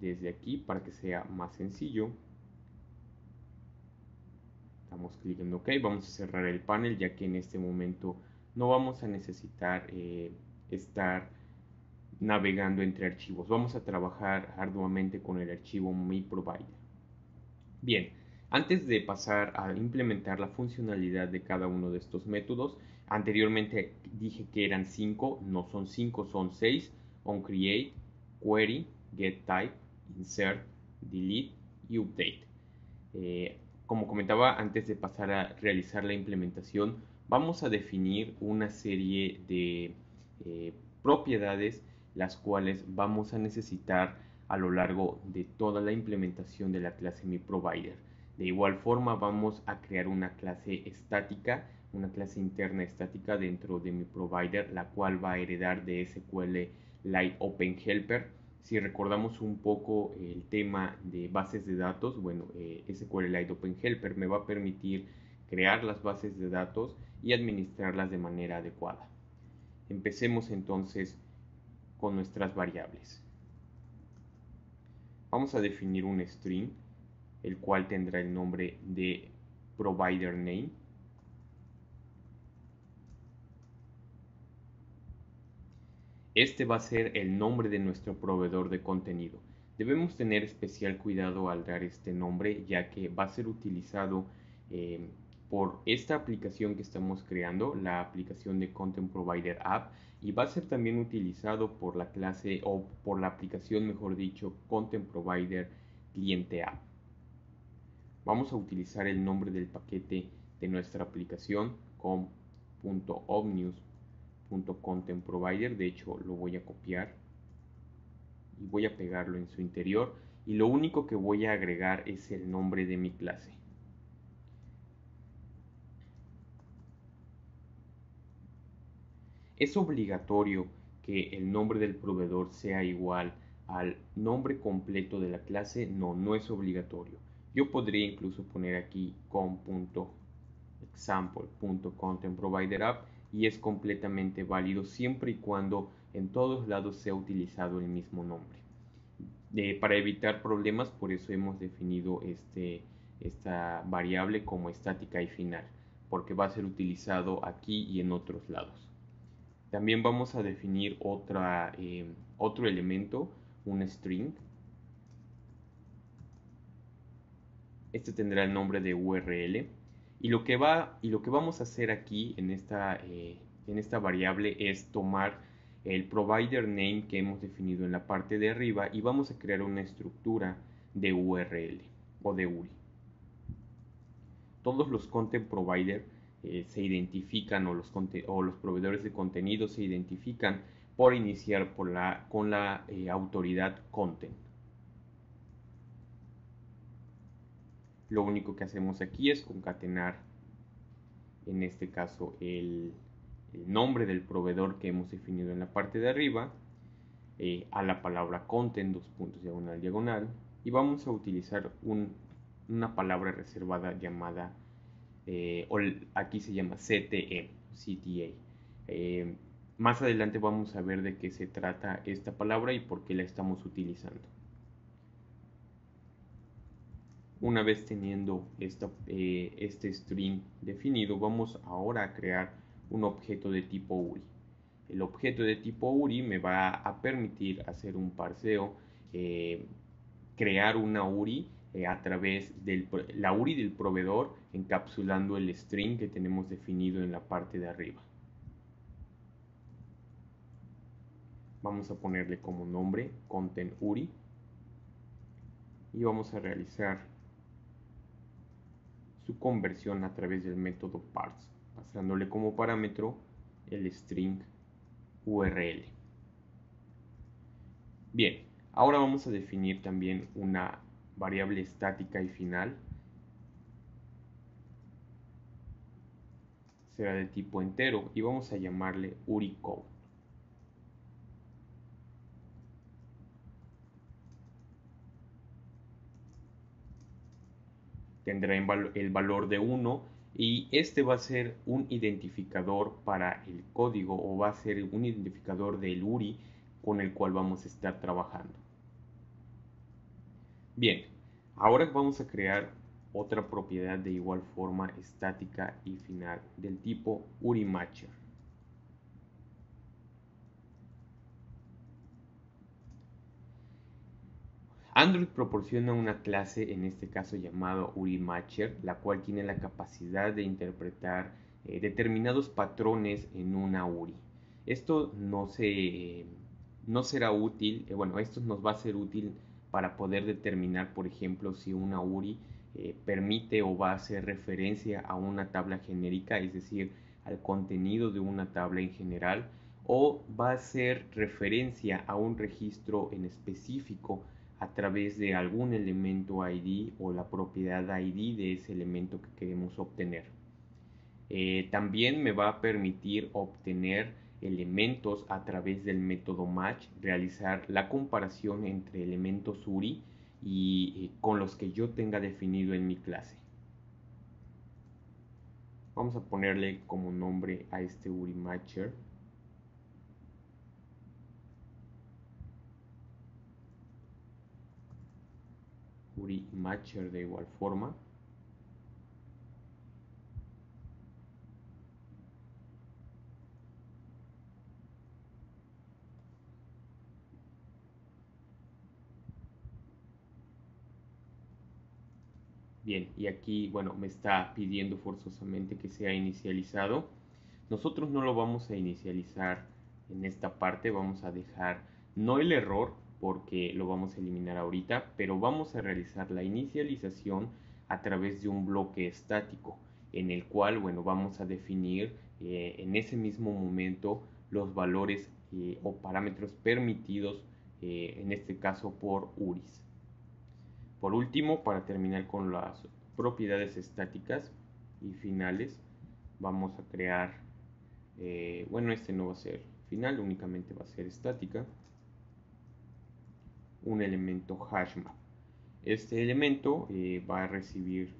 desde aquí para que sea más sencillo. estamos clic en OK. Vamos a cerrar el panel ya que en este momento no vamos a necesitar eh, estar navegando entre archivos. Vamos a trabajar arduamente con el archivo mi provider. Bien. Antes de pasar a implementar la funcionalidad de cada uno de estos métodos, anteriormente dije que eran 5, no son 5, son 6, onCreate, query, getType, insert, delete y update. Eh, como comentaba antes de pasar a realizar la implementación, vamos a definir una serie de eh, propiedades las cuales vamos a necesitar a lo largo de toda la implementación de la clase provider. De igual forma vamos a crear una clase estática, una clase interna estática dentro de mi provider, la cual va a heredar de SQL Lite Open Helper. Si recordamos un poco el tema de bases de datos, bueno, eh, SQL Open Helper me va a permitir crear las bases de datos y administrarlas de manera adecuada. Empecemos entonces con nuestras variables. Vamos a definir un string el cual tendrá el nombre de provider name. Este va a ser el nombre de nuestro proveedor de contenido. Debemos tener especial cuidado al dar este nombre ya que va a ser utilizado eh, por esta aplicación que estamos creando, la aplicación de Content Provider App, y va a ser también utilizado por la clase o por la aplicación, mejor dicho, Content Provider Cliente App. Vamos a utilizar el nombre del paquete de nuestra aplicación com.omnius.contentprovider. De hecho, lo voy a copiar y voy a pegarlo en su interior. Y lo único que voy a agregar es el nombre de mi clase. Es obligatorio que el nombre del proveedor sea igual al nombre completo de la clase. No, no es obligatorio yo podría incluso poner aquí com.example.contentProviderApp y es completamente válido siempre y cuando en todos lados sea utilizado el mismo nombre. Eh, para evitar problemas, por eso hemos definido este, esta variable como estática y final, porque va a ser utilizado aquí y en otros lados. También vamos a definir otra, eh, otro elemento, un string, Este tendrá el nombre de URL. Y lo que, va, y lo que vamos a hacer aquí en esta, eh, en esta variable es tomar el provider name que hemos definido en la parte de arriba y vamos a crear una estructura de URL o de URI. Todos los content provider eh, se identifican o los, los proveedores de contenido se identifican por iniciar por la, con la eh, autoridad content. Lo único que hacemos aquí es concatenar, en este caso, el, nombre del proveedor que hemos definido en la parte de arriba eh, a la palabra content, dos puntos diagonal diagonal, y vamos a utilizar una palabra reservada llamada, eh, aquí se llama CTE, CTA. E. Eh, más adelante vamos a ver de qué se trata esta palabra y por qué la estamos utilizando. Una vez teniendo eh, este string definido, vamos ahora a crear un objeto de tipo URI. El objeto de tipo URI me va a permitir hacer un parseo, eh, crear una URI eh, a través de la URI del proveedor encapsulando el string que tenemos definido en la parte de arriba. Vamos a ponerle como nombre content URI y vamos a realizar su conversión a través del método parse, pasándole como parámetro el string URL. Bien, ahora vamos a definir también una variable estática y final. Será de tipo entero y vamos a llamarle uricode. tendrá el valor de 1 y este va a ser un identificador para el código o va a ser un identificador del URI con el cual vamos a estar trabajando. Bien, ahora vamos a crear otra propiedad de igual forma estática y final del tipo URI Matcher. Android proporciona una clase, en este caso llamado UriMatcher, la cual tiene la capacidad de interpretar eh, determinados patrones en una URI. Esto no, se, no será útil, eh, bueno, esto nos va a ser útil para poder determinar, por ejemplo, si una URI eh, permite o va a hacer referencia a una tabla genérica, es decir, al contenido de una tabla en general, o va a ser referencia a un registro en específico a través de algún elemento ID o la propiedad ID de ese elemento que queremos obtener. Eh, también me va a permitir obtener elementos a través del método match, realizar la comparación entre elementos URI y eh, con los que yo tenga definido en mi clase. Vamos a ponerle como nombre a este URI matcher Matcher de igual forma. Bien, y aquí, bueno, me está pidiendo forzosamente que sea inicializado. Nosotros no lo vamos a inicializar en esta parte, vamos a dejar no el error, porque lo vamos a eliminar ahorita, pero vamos a realizar la inicialización a través de un bloque estático en el cual, bueno, vamos a definir eh, en ese mismo momento los valores eh, o parámetros permitidos, eh, en este caso por URIs. Por último, para terminar con las propiedades estáticas y finales, vamos a crear, bueno, este no va a ser final, únicamente va a ser estática un elemento hashmap. Este elemento eh, va a recibir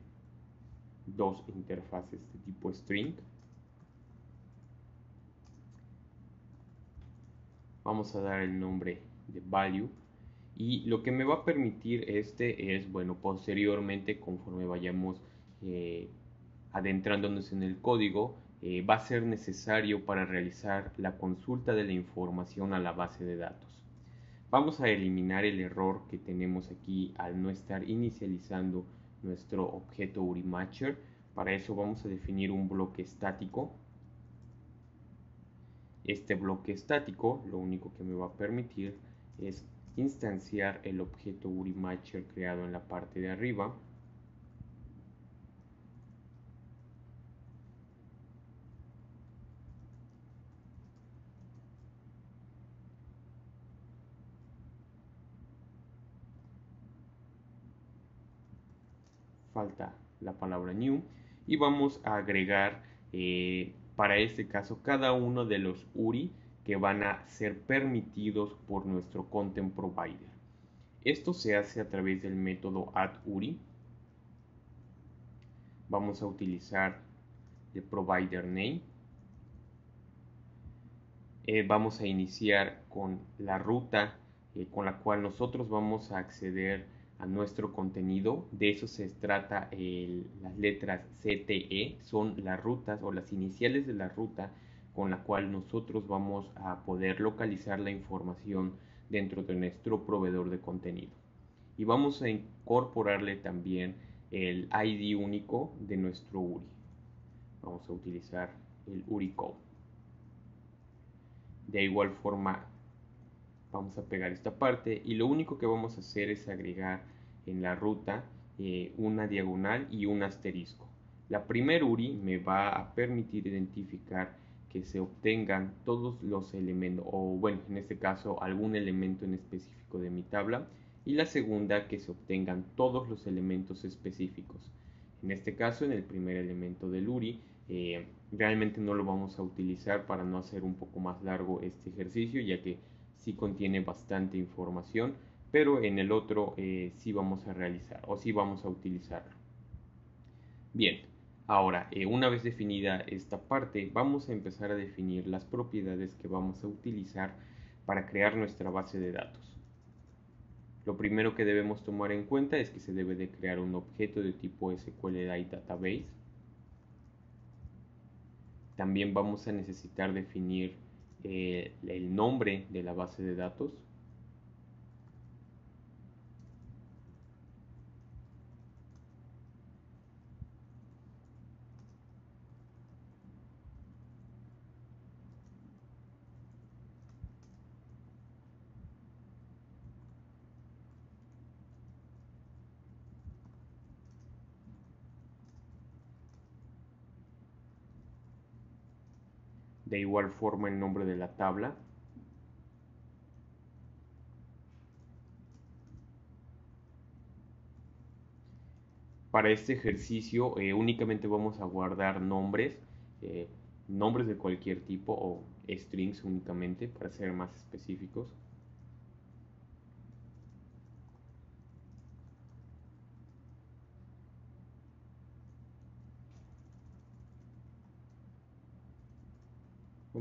dos interfaces de tipo string. Vamos a dar el nombre de value y lo que me va a permitir este es, bueno, posteriormente conforme vayamos eh, adentrándonos en el código, eh, va a ser necesario para realizar la consulta de la información a la base de datos. Vamos a eliminar el error que tenemos aquí al no estar inicializando nuestro objeto Urimatcher. Para eso vamos a definir un bloque estático. Este bloque estático lo único que me va a permitir es instanciar el objeto Urimatcher creado en la parte de arriba falta la palabra new y vamos a agregar eh, para este caso cada uno de los URI que van a ser permitidos por nuestro content provider. Esto se hace a través del método add URI. Vamos a utilizar el provider name. Eh, vamos a iniciar con la ruta eh, con la cual nosotros vamos a acceder a nuestro contenido. De eso se trata las letras CTE, son las rutas o las iniciales de la ruta con la cual nosotros vamos a poder localizar la información dentro de nuestro proveedor de contenido. Y vamos a incorporarle también el ID único de nuestro URI. Vamos a utilizar el URI code. De igual forma, vamos a pegar esta parte y lo único que vamos a hacer es agregar en la ruta eh, una diagonal y un asterisco. La primera URI me va a permitir identificar que se obtengan todos los elementos, o bueno, en este caso algún elemento en específico de mi tabla, y la segunda que se obtengan todos los elementos específicos. En este caso, en el primer elemento del URI, eh, realmente no lo vamos a utilizar para no hacer un poco más largo este ejercicio, ya que sí contiene bastante información pero en el otro eh, sí vamos a realizar o sí vamos a utilizar Bien, ahora eh, una vez definida esta parte, vamos a empezar a definir las propiedades que vamos a utilizar para crear nuestra base de datos. Lo primero que debemos tomar en cuenta es que se debe de crear un objeto de tipo SQLite Database. También vamos a necesitar definir eh, el nombre de la base de datos, de igual forma el nombre de la tabla. Para este ejercicio eh, únicamente vamos a guardar nombres, eh, nombres de cualquier tipo o strings únicamente para ser más específicos.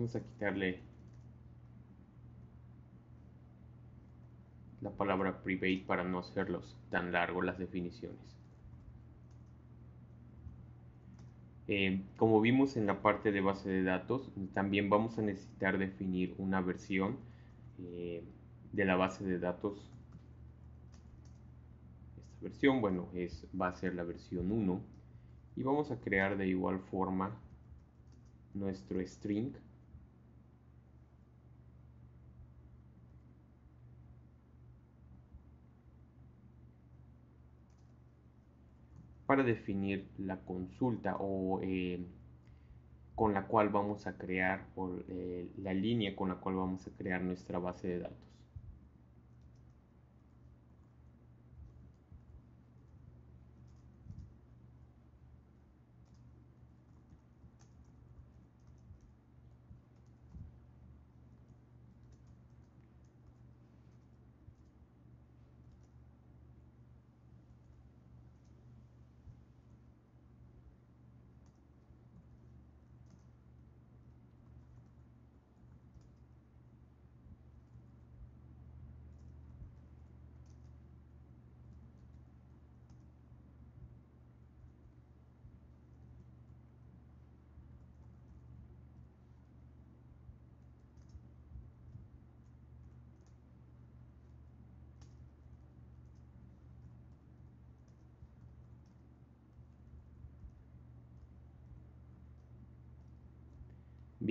Vamos a quitarle la palabra private para no hacerlos tan largos las definiciones. Eh, como vimos en la parte de base de datos, también vamos a necesitar definir una versión eh, de la base de datos. Esta versión, bueno, es, va a ser la versión 1. Y vamos a crear de igual forma nuestro string para definir la consulta o eh, con la cual vamos a crear o eh, la línea con la cual vamos a crear nuestra base de datos.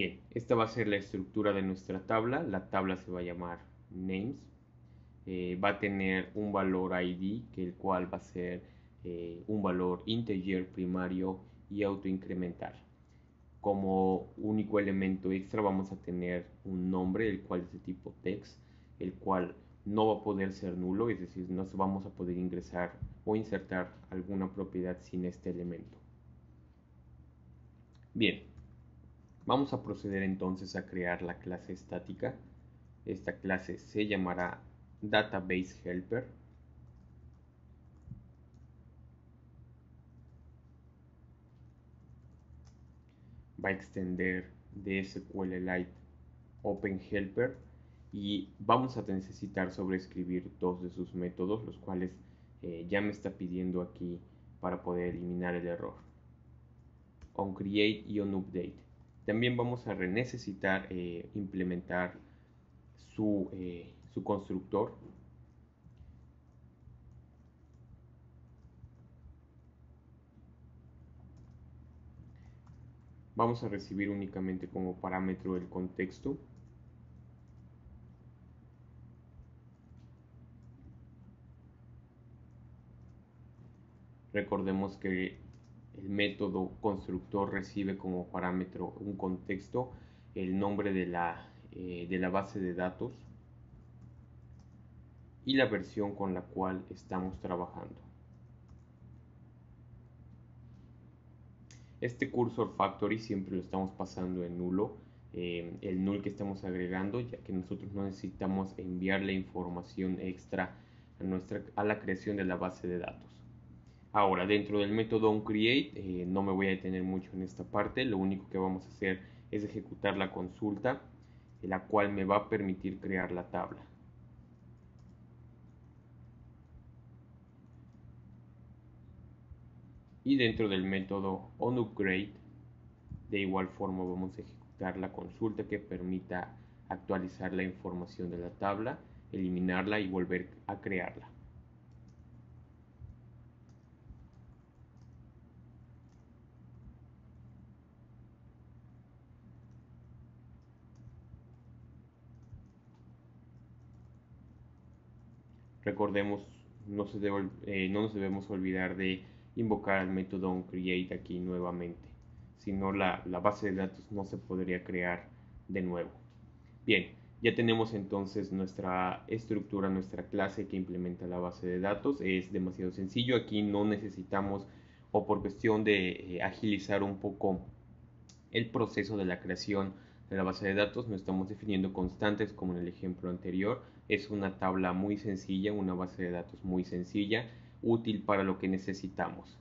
Bien, esta va a ser la estructura de nuestra tabla. La tabla se va a llamar names. Eh, va a tener un valor id, que el cual va a ser eh, un valor integer primario y autoincrementar. Como único elemento extra vamos a tener un nombre, el cual es de tipo text, el cual no va a poder ser nulo, es decir, no vamos a poder ingresar o insertar alguna propiedad sin este elemento. Bien, Vamos a proceder entonces a crear la clase estática. Esta clase se llamará database helper. Va a extender de SQLite Open Helper y vamos a necesitar sobreescribir dos de sus métodos, los cuales eh, ya me está pidiendo aquí para poder eliminar el error. OnCreate y OnUpdate también vamos a necesitar eh, implementar su, eh, su constructor vamos a recibir únicamente como parámetro el contexto recordemos que el método constructor recibe como parámetro un contexto, el nombre de la, eh, de la base de datos y la versión con la cual estamos trabajando. Este cursor factory siempre lo estamos pasando en nulo, eh, el null que estamos agregando, ya que nosotros no necesitamos enviar la información extra a, nuestra, a la creación de la base de datos. Ahora, dentro del método onCreate, eh, no me voy a detener mucho en esta parte, lo único que vamos a hacer es ejecutar la consulta, la cual me va a permitir crear la tabla. Y dentro del método onUpgrade, de igual forma vamos a ejecutar la consulta que permita actualizar la información de la tabla, eliminarla y volver a crearla. recordemos, eh, no, nos debemos olvidar de invocar al método onCreate aquí nuevamente, si no la, base de datos no se podría crear de nuevo. Bien, ya tenemos entonces nuestra estructura, nuestra clase que implementa la base de datos. Es demasiado sencillo. Aquí no necesitamos, o por cuestión de eh, agilizar un poco el proceso de la creación en la base de datos no estamos definiendo constantes como en el ejemplo anterior. Es una tabla muy sencilla, una base de datos muy sencilla, útil para lo que necesitamos.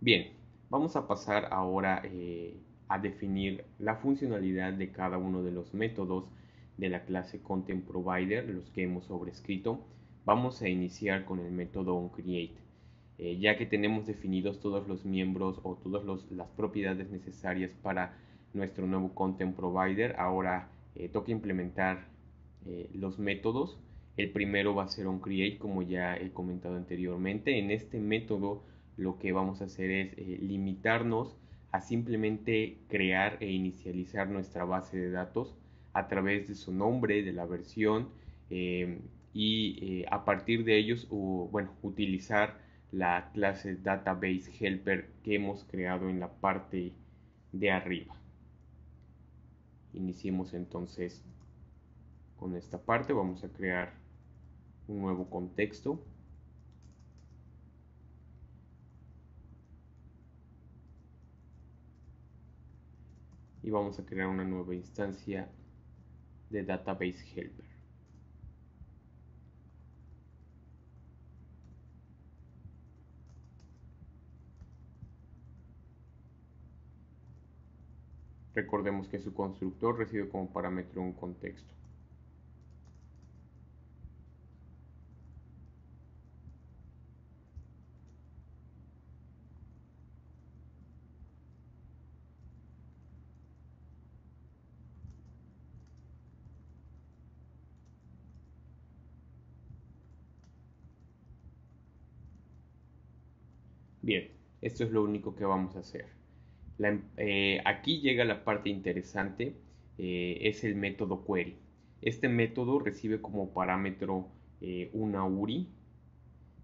Bien, vamos a pasar ahora eh, a definir la funcionalidad de cada uno de los métodos de la clase Content Provider, los que hemos sobrescrito. Vamos a iniciar con el método onCreate. Eh, ya que tenemos definidos todos los miembros o todas las propiedades necesarias para nuestro nuevo content provider. Ahora eh, toca implementar eh, los métodos. El primero va a ser un create, como ya he comentado anteriormente. En este método lo que vamos a hacer es eh, limitarnos a simplemente crear e inicializar nuestra base de datos a través de su nombre, de la versión em, y a partir de ellos, bueno, utilizar la clase database helper que hemos creado en la parte de arriba. Iniciemos entonces con esta parte. Vamos a crear un nuevo contexto. Y vamos a crear una nueva instancia de Database Helper. Recordemos que su constructor recibe como parámetro un contexto. Bien, esto es lo único que vamos a hacer. Em, eh, aquí llega la parte interesante, eh, es el método query. Este método recibe como parámetro eh, una URI,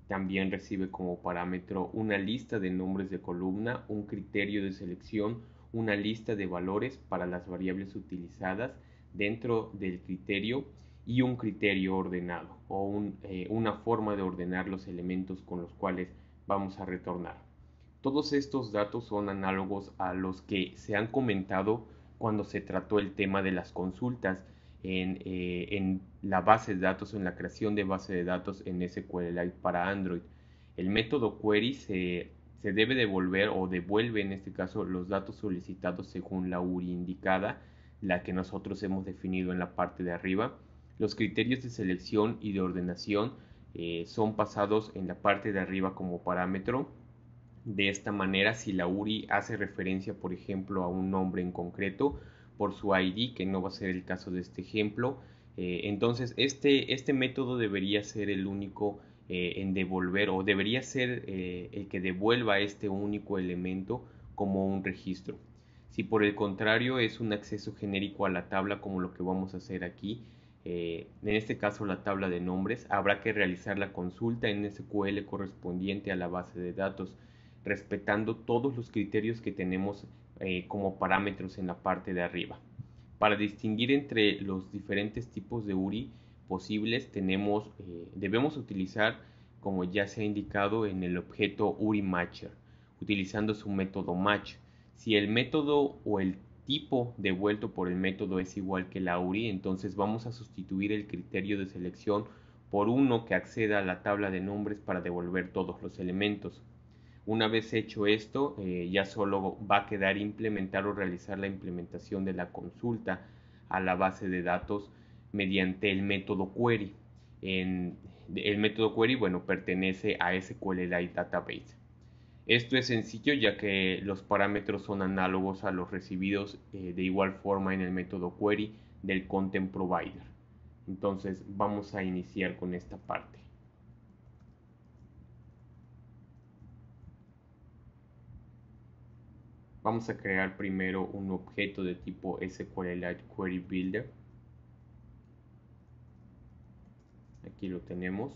también recibe como parámetro una lista de nombres de columna, un criterio de selección, una lista de valores para las variables utilizadas dentro del criterio y un criterio ordenado o una forma de ordenar los elementos con los cuales vamos a retornar. Todos estos datos son análogos a los que se han comentado cuando se trató el tema de las consultas en, eh, la base de datos, en la creación de base de datos en SQLite para Android. El método query se, debe devolver o devuelve en este caso los datos solicitados según la URI indicada, la que nosotros hemos definido en la parte de arriba. Los criterios de selección y de ordenación eh, son pasados en la parte de arriba como parámetro de esta manera si la URI hace referencia, por ejemplo, a un nombre en concreto por su ID, que no va a ser el caso de este ejemplo. Eh, entonces, este, este método debería ser el único eh, en devolver o debería ser eh, el que devuelva este único elemento como un registro. Si por el contrario es un acceso genérico a la tabla como lo que vamos a hacer aquí, en este caso la tabla de nombres, habrá que realizar la consulta en SQL correspondiente a la base de datos respetando todos los criterios que tenemos eh, como parámetros en la parte de arriba. Para distinguir entre los diferentes tipos de URI posibles, eh, debemos utilizar, como ya se ha indicado, en el objeto URI Matcher, utilizando su método match. Si el método o el tipo devuelto por el método es igual que la URI, entonces vamos a sustituir el criterio de selección por uno que acceda a la tabla de nombres para devolver todos los elementos. Una vez hecho esto, eh, ya solo va a quedar implementar o realizar la implementación de la consulta a la base de datos mediante el método query. En, el método query, bueno, pertenece a SQLite Database. Esto es sencillo ya que los parámetros son análogos a los recibidos eh, de igual forma en el método query del content provider. Entonces vamos a iniciar con esta parte. Vamos a crear primero un objeto de tipo SQLite Query Builder. Aquí lo tenemos.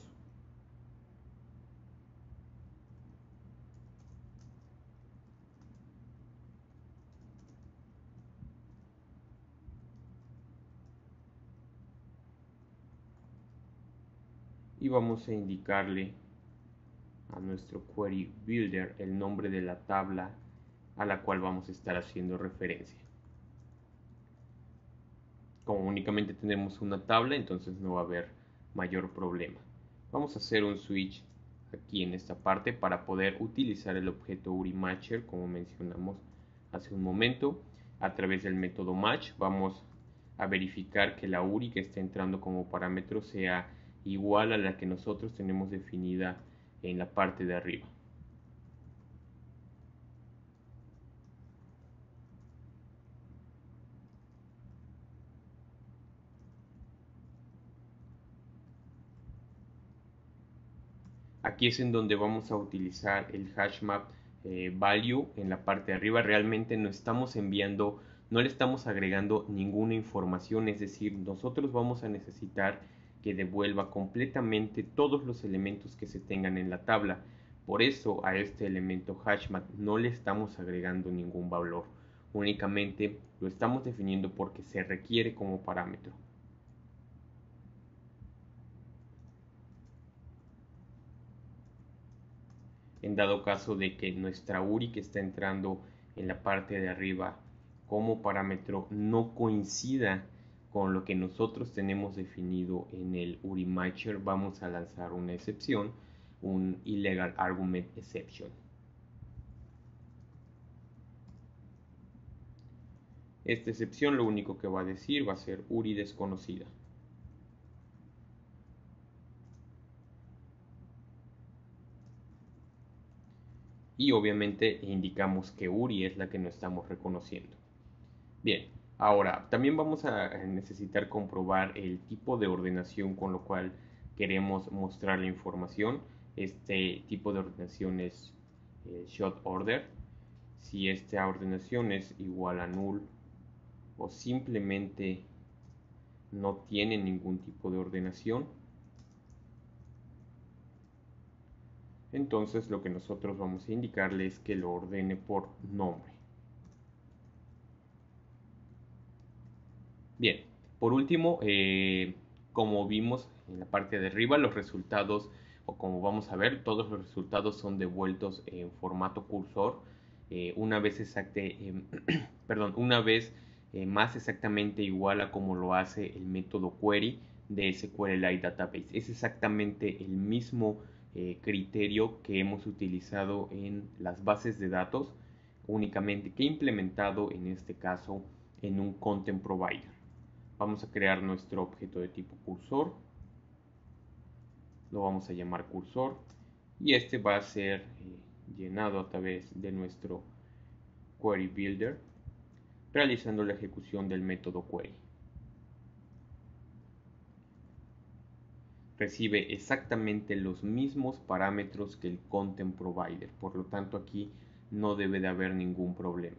y vamos a indicarle a nuestro query builder el nombre de la tabla a la cual vamos a estar haciendo referencia. Como únicamente tenemos una tabla, entonces no va a haber mayor problema. Vamos a hacer un switch aquí en esta parte para poder utilizar el objeto UriMatcher como mencionamos hace un momento. A través del método match vamos a verificar que la URI que está entrando como parámetro sea igual a la que nosotros tenemos definida en la parte de arriba. Aquí es en donde vamos a utilizar el HashMap eh, value en la parte de arriba. Realmente no estamos enviando, no le estamos agregando ninguna información, es decir, nosotros vamos a necesitar que devuelva completamente todos los elementos que se tengan en la tabla. Por eso a este elemento HashMap no le estamos agregando ningún valor, únicamente lo estamos definiendo porque se requiere como parámetro. en dado caso de que nuestra URI que está entrando en la parte de arriba como parámetro no coincida con lo que nosotros tenemos definido en el URI Matcher, vamos a lanzar una excepción, un illegal argument exception. Esta excepción lo único que va a decir va a ser URI desconocida. y obviamente indicamos que URI es la que no estamos reconociendo. Bien, ahora también vamos a necesitar comprobar el tipo de ordenación con lo cual queremos mostrar la información. Este tipo de ordenación es eh, shot order. Si esta ordenación es igual a null o simplemente no tiene ningún tipo de ordenación, entonces lo que nosotros vamos a indicarle es que lo ordene por nombre. Bien, por último, eh, como vimos en la parte de arriba, los resultados, o como vamos a ver, todos los resultados son devueltos en formato cursor. Eh, una vez exacte, em, <clears throat> perdón, una vez eh, más exactamente igual a como lo hace el método query de SQLite Database. Es exactamente el mismo eh, criterio que hemos utilizado en las bases de datos únicamente que implementado en este caso en un content provider. Vamos a crear nuestro objeto de tipo cursor. Lo vamos a llamar cursor y este va a ser eh, llenado a través de nuestro query builder realizando la ejecución del método query. recibe exactamente los mismos parámetros que el content provider, por lo tanto aquí no debe de haber ningún problema.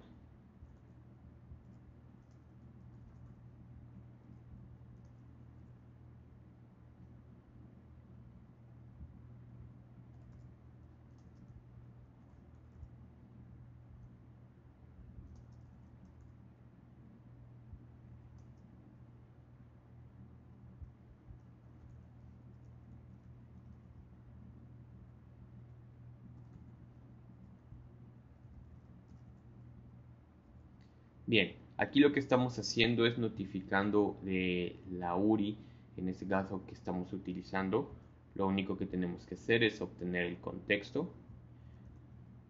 Bien, aquí lo que estamos haciendo es notificando de la URI, en este caso que estamos utilizando. Lo único que tenemos que hacer es obtener el contexto.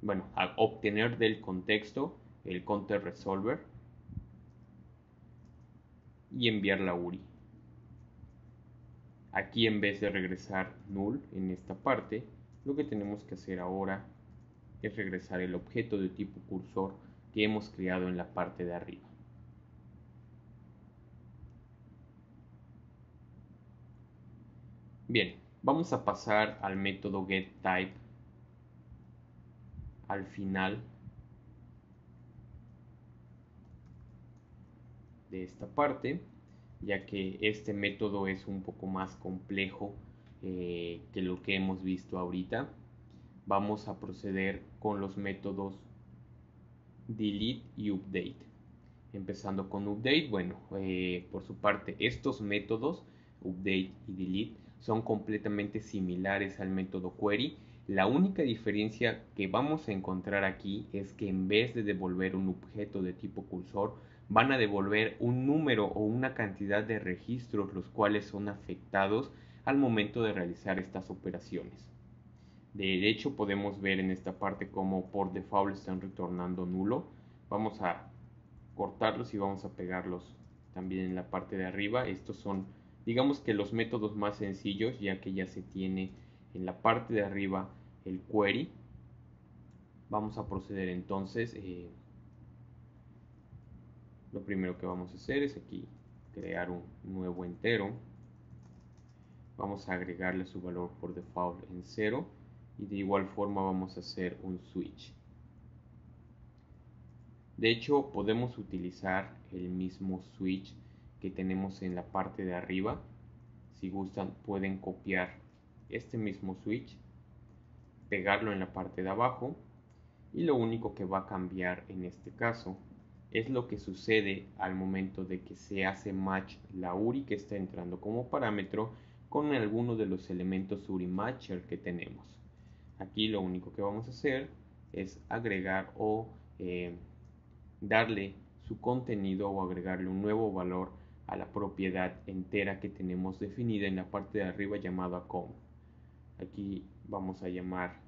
Bueno, obtener del contexto el counter resolver y enviar la URI. Aquí en vez de regresar null en esta parte, lo que tenemos que hacer ahora es regresar el objeto de tipo cursor que hemos creado en la parte de arriba. Bien, vamos a pasar al método getType al final de esta parte, ya que este método es un poco más complejo eh, que lo que hemos visto ahorita. Vamos a proceder con los métodos delete y update. Empezando con update, bueno, eh, por su parte, estos métodos, update y delete, son completamente similares al método query. La única diferencia que vamos a encontrar aquí es que en vez de devolver un objeto de tipo cursor, van a devolver un número o una cantidad de registros los cuales son afectados al momento de realizar estas operaciones. De hecho, podemos ver en esta parte como por default están retornando nulo. Vamos a cortarlos y vamos a pegarlos también en la parte de arriba. Estos son, digamos que los métodos más sencillos, ya que ya se tiene en la parte de arriba el query. Vamos a proceder entonces. Eh, lo primero que vamos a hacer es aquí crear un nuevo entero. Vamos a agregarle su valor por default en 0 y de igual forma vamos a hacer un switch. De hecho, podemos utilizar el mismo switch que tenemos en la parte de arriba. Si gustan, pueden copiar este mismo switch, pegarlo en la parte de abajo y lo único que va a cambiar en este caso es lo que sucede al momento de que se hace match la URI que está entrando como parámetro con alguno de los elementos URI matcher que tenemos. Aquí lo único que vamos a hacer es agregar o eh, darle su contenido o agregarle un nuevo valor a la propiedad entera que tenemos definida en la parte de arriba llamada com. Aquí vamos a llamar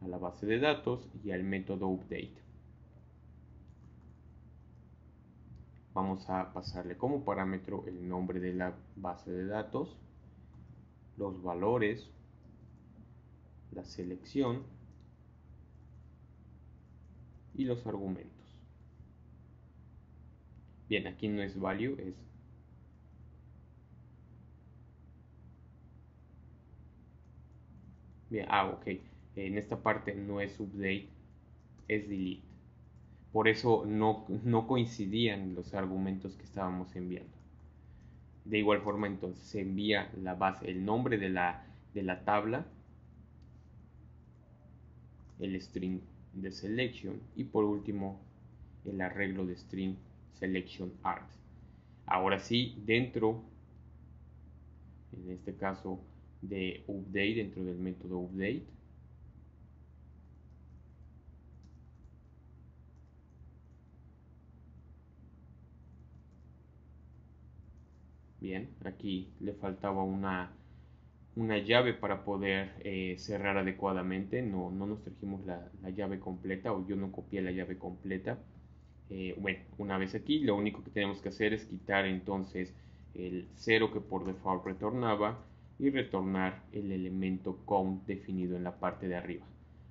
a la base de datos y al método update. Vamos a pasarle como parámetro el nombre de la base de datos, los valores, la selección y los argumentos. Bien, aquí no es value, es Bien, ah, ok. En esta parte no es update, es delete. Por eso no, no coincidían los argumentos que estábamos enviando. De igual forma, entonces se envía la base, el nombre de la, de la tabla el string de selection y por último el arreglo de string selection art. Ahora sí, dentro, en este caso de update, dentro del método update, Bien, aquí le faltaba una una llave para poder eh, cerrar adecuadamente. No, nos trajimos la, llave completa o yo no copié la llave completa. Eh, bueno, una vez aquí, lo único que tenemos que hacer es quitar entonces el cero que por default retornaba y retornar el elemento count definido en la parte de arriba.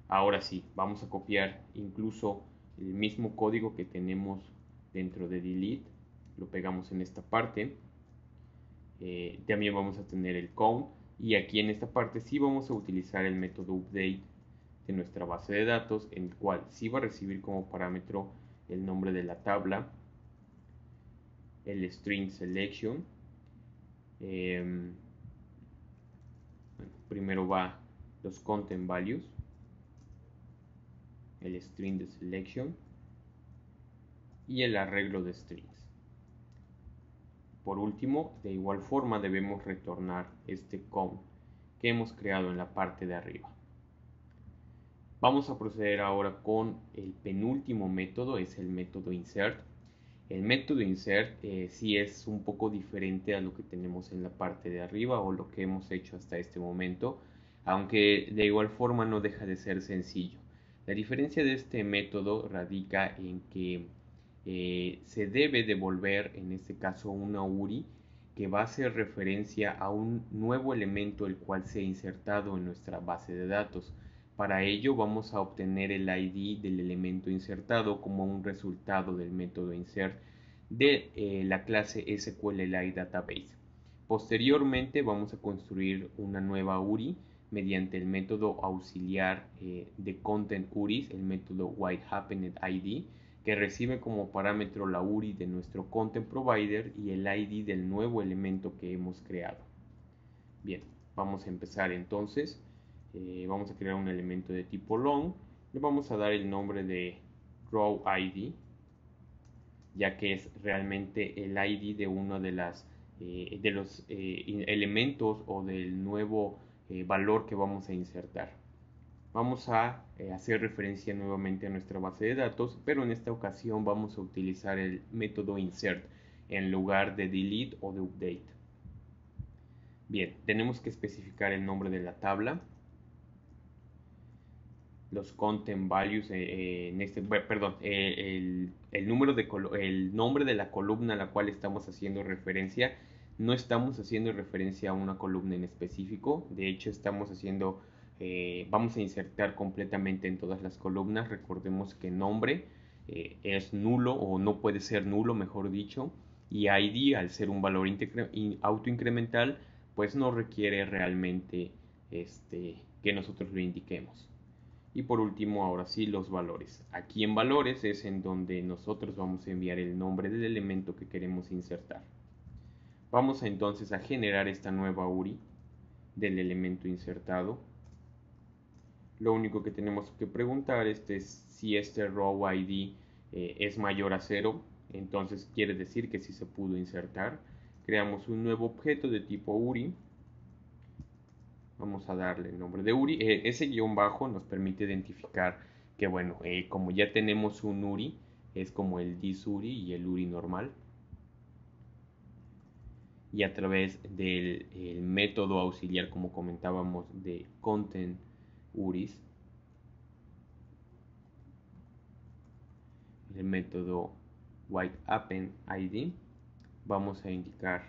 Ahora sí, vamos a copiar incluso el mismo código que tenemos dentro de delete. Lo pegamos en esta parte. Eh, también vamos a tener el count y aquí en esta parte sí vamos a utilizar el método update de nuestra base de datos en el cual sí va a recibir como parámetro el nombre de la tabla el string selection em, primero va los content values el string de selection y el arreglo de strings por último, de igual forma debemos retornar este com que hemos creado en la parte de arriba. Vamos a proceder ahora con el penúltimo método, es el método insert. El método insert eh, sí es un poco diferente a lo que tenemos en la parte de arriba o lo que hemos hecho hasta este momento, aunque de igual forma no deja de ser sencillo. La diferencia de este método radica en que eh, se debe devolver, en este caso, una URI que va a hacer referencia a un nuevo elemento el cual se ha insertado en nuestra base de datos. Para ello vamos a obtener el ID del elemento insertado como un resultado del método insert de eh, la clase sQLI Database. Posteriormente vamos a construir una nueva URI mediante el método auxiliar eh, de content URIs, el método WhiteHappenedID, que recibe como parámetro la URI de nuestro content provider y el ID del nuevo elemento que hemos creado. Bien, vamos a empezar entonces. Eh, vamos a crear un elemento de tipo long. Le vamos a dar el nombre de row ID, ya que es realmente el ID de uno de, eh, los eh, elementos o del nuevo valor que vamos a insertar vamos a eh, hacer referencia nuevamente a nuestra base de datos, pero en esta ocasión vamos a utilizar el método insert en lugar de delete o de update. Bien, tenemos que especificar el nombre de la tabla, los content values eh, eh, en este, perdón, el, número de el nombre de la columna a la cual estamos haciendo referencia. No estamos haciendo referencia a una columna en específico, de hecho estamos haciendo eh, vamos a insertar completamente en todas las columnas. Recordemos que nombre eh, es nulo o no puede ser nulo, mejor dicho. Y ID, al ser un valor autoincremental, pues no requiere realmente este, que nosotros lo indiquemos. Y por último, ahora sí, los valores. Aquí en valores es en donde nosotros vamos a enviar el nombre del elemento que queremos insertar. Vamos entonces a generar esta nueva URI del elemento insertado lo único que tenemos que preguntar este, es si este row ID eh, es mayor a cero. entonces quiere decir que sí se pudo insertar. Creamos un nuevo objeto de tipo URI. Vamos a darle el nombre de URI. Eh, ese guión bajo nos permite identificar que, bueno, eh, como ya tenemos un URI, es como el disURI y el URI normal. Y a través del método auxiliar, como comentábamos, de content URIs, el método id, vamos a indicar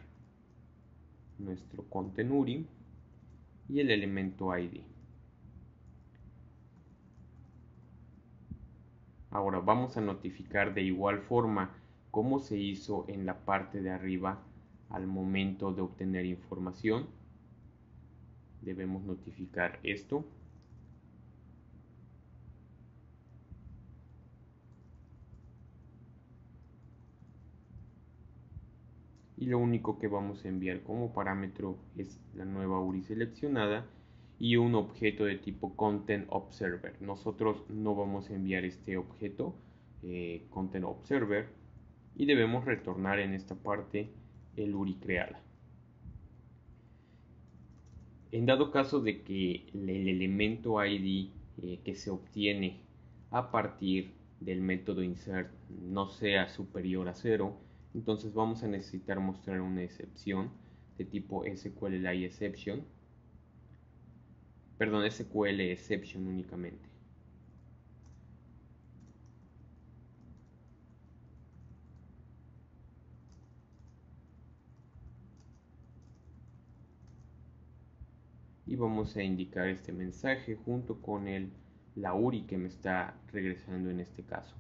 nuestro content y el elemento ID. Ahora vamos a notificar de igual forma como se hizo en la parte de arriba al momento de obtener información. Debemos notificar esto y lo único que vamos a enviar como parámetro es la nueva URI seleccionada y un objeto de tipo content observer. Nosotros no vamos a enviar este objeto ContentObserver, eh, content observer y debemos retornar en esta parte el URI creada. En dado caso de que el elemento ID eh, que se obtiene a partir del método insert no sea superior a cero, entonces vamos a necesitar mostrar una excepción de tipo SQLI Perdón, SQL exception únicamente. y vamos a indicar este mensaje junto con el la URI que me está regresando en este caso.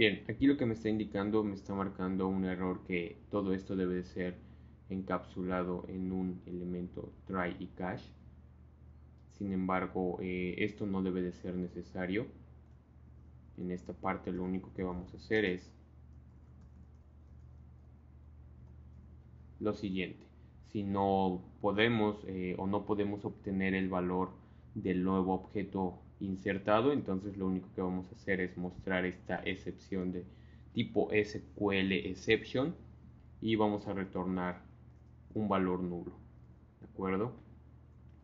Bien, aquí lo que me está indicando, me está marcando un error que todo esto debe de ser encapsulado en un elemento try y cache. Sin embargo, eh, esto no debe de ser necesario. En esta parte lo único que vamos a hacer es lo siguiente. Si no podemos eh, o no podemos obtener el valor del nuevo objeto insertado, entonces lo único que vamos a hacer es mostrar esta excepción de tipo SQL exception y vamos a retornar un valor nulo, ¿de acuerdo?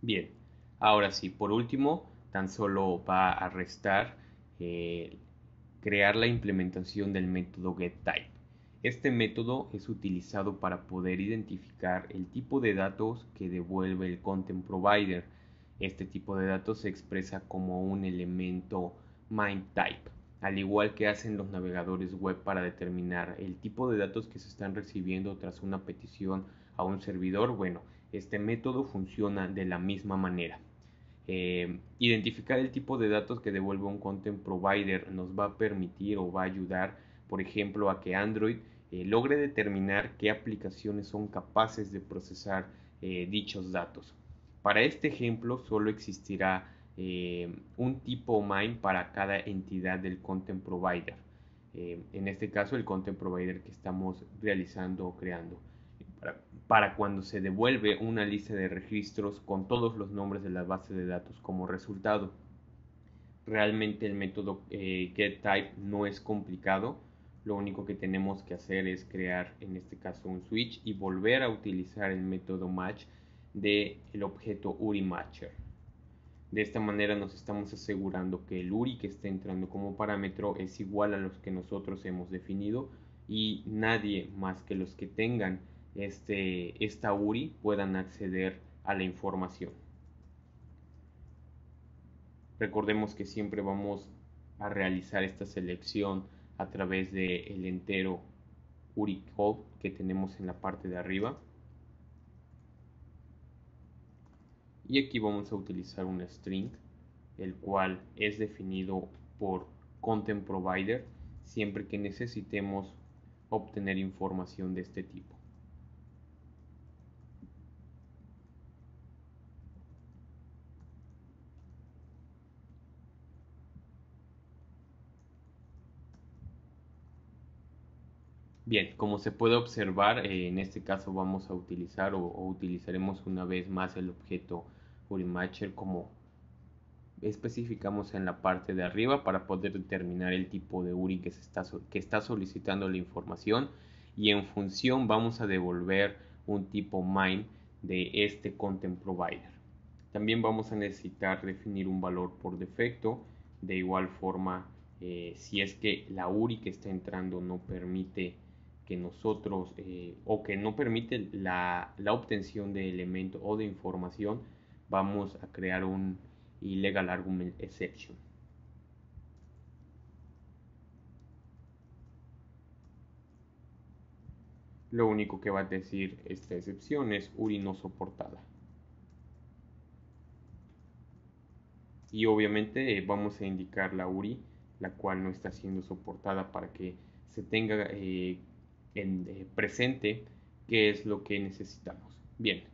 Bien, ahora sí, por último, tan solo va a restar eh, crear la implementación del método getType. Este método es utilizado para poder identificar el tipo de datos que devuelve el content provider este tipo de datos se expresa como un elemento type. al igual que hacen los navegadores web para determinar el tipo de datos que se están recibiendo tras una petición a un servidor. Bueno, este método funciona de la misma manera. Eh, identificar el tipo de datos que devuelve un content provider nos va a permitir o va a ayudar, por ejemplo, a que Android eh, logre determinar qué aplicaciones son capaces de procesar eh, dichos datos. Para este ejemplo solo existirá eh, un tipo mine para cada entidad del content provider. Eh, en este caso el content provider que estamos realizando o creando. Para, cuando se devuelve una lista de registros con todos los nombres de la base de datos como resultado. Realmente el método eh, getType no es complicado. Lo único que tenemos que hacer es crear en este caso un switch y volver a utilizar el método match del objeto URI Matcher. De esta manera nos estamos asegurando que el URI que está entrando como parámetro es igual a los que nosotros hemos definido y nadie más que los que tengan este, esta URI puedan acceder a la información. Recordemos que siempre vamos a realizar esta selección a través del el entero URI code que tenemos en la parte de arriba y aquí vamos a utilizar un string el cual es definido por content provider siempre que necesitemos obtener información de este tipo Bien, como se puede observar, eh, en este caso vamos a utilizar o, utilizaremos una vez más el objeto Matcher como especificamos en la parte de arriba para poder determinar el tipo de URI que, se está, solicitando la información y en función vamos a devolver un tipo MIME de este content provider. También vamos a necesitar definir un valor por defecto. De igual forma, eh, si es que la URI que está entrando no permite que nosotros eh, o que no permite la, obtención de elemento o de información, vamos a crear un ilegal argument exception. Lo único que va a decir esta excepción es URI no soportada. Y obviamente eh, vamos a indicar la URI, la cual no está siendo soportada para que se tenga eh, en eh, presente que es lo que necesitamos. Bien,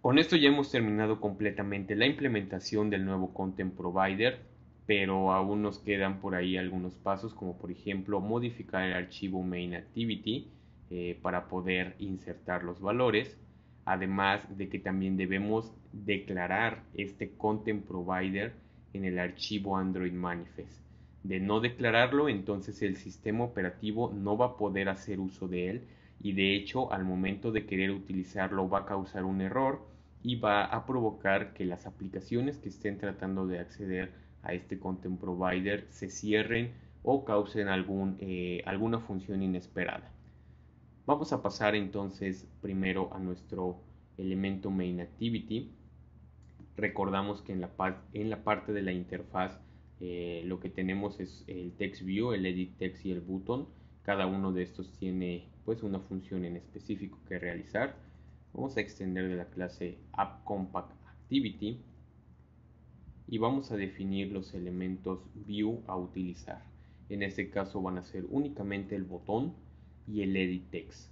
con esto ya hemos terminado completamente la implementación del nuevo Content Provider, pero aún nos quedan por ahí algunos pasos, como por ejemplo modificar el archivo MainActivity eh, para poder insertar los valores, además de que también debemos declarar este Content Provider en el archivo Android Manifest de no declararlo, entonces el sistema operativo no va a poder hacer uso de él y de hecho al momento de querer utilizarlo va a causar un error y va a provocar que las aplicaciones que estén tratando de acceder a este content provider se cierren o causen algún, eh, alguna función inesperada. Vamos a pasar entonces primero a nuestro elemento main activity. Recordamos que en la parte de la interfaz eh, lo que tenemos es el text view, el edit text y el button. Cada uno de estos tiene pues una función en específico que realizar. Vamos a extender de la clase app compact activity y vamos a definir los elementos view a utilizar. En este caso van a ser únicamente el botón y el EditText.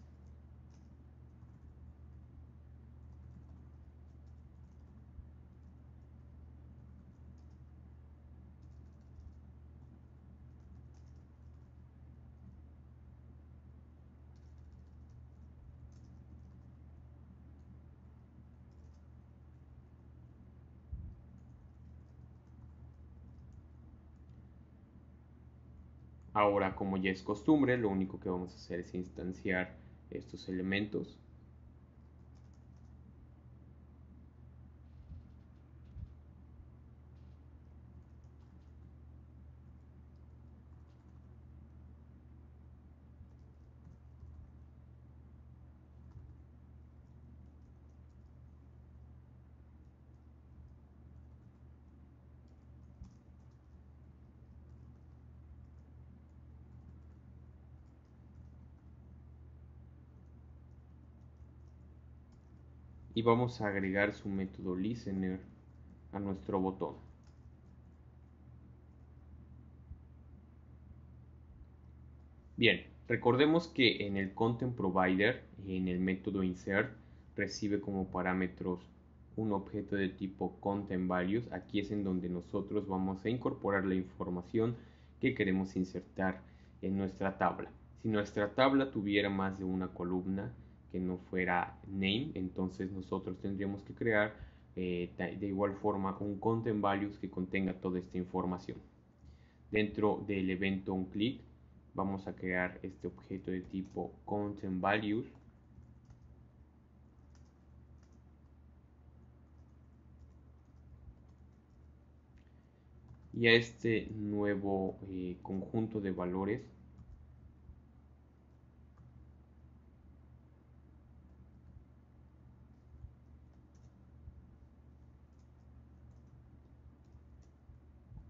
Ahora, como ya es costumbre, lo único que vamos a hacer es instanciar estos elementos vamos a agregar su método listener a nuestro botón. Bien, recordemos que en el content provider, en el método insert, recibe como parámetros un objeto de tipo content values. Aquí es en donde nosotros vamos a incorporar la información que queremos insertar en nuestra tabla. Si nuestra tabla tuviera más de una columna, que no fuera name, entonces nosotros tendríamos que crear eh, de igual forma un content values que contenga toda esta información. Dentro del evento on click vamos a crear este objeto de tipo content values y a este nuevo eh, conjunto de valores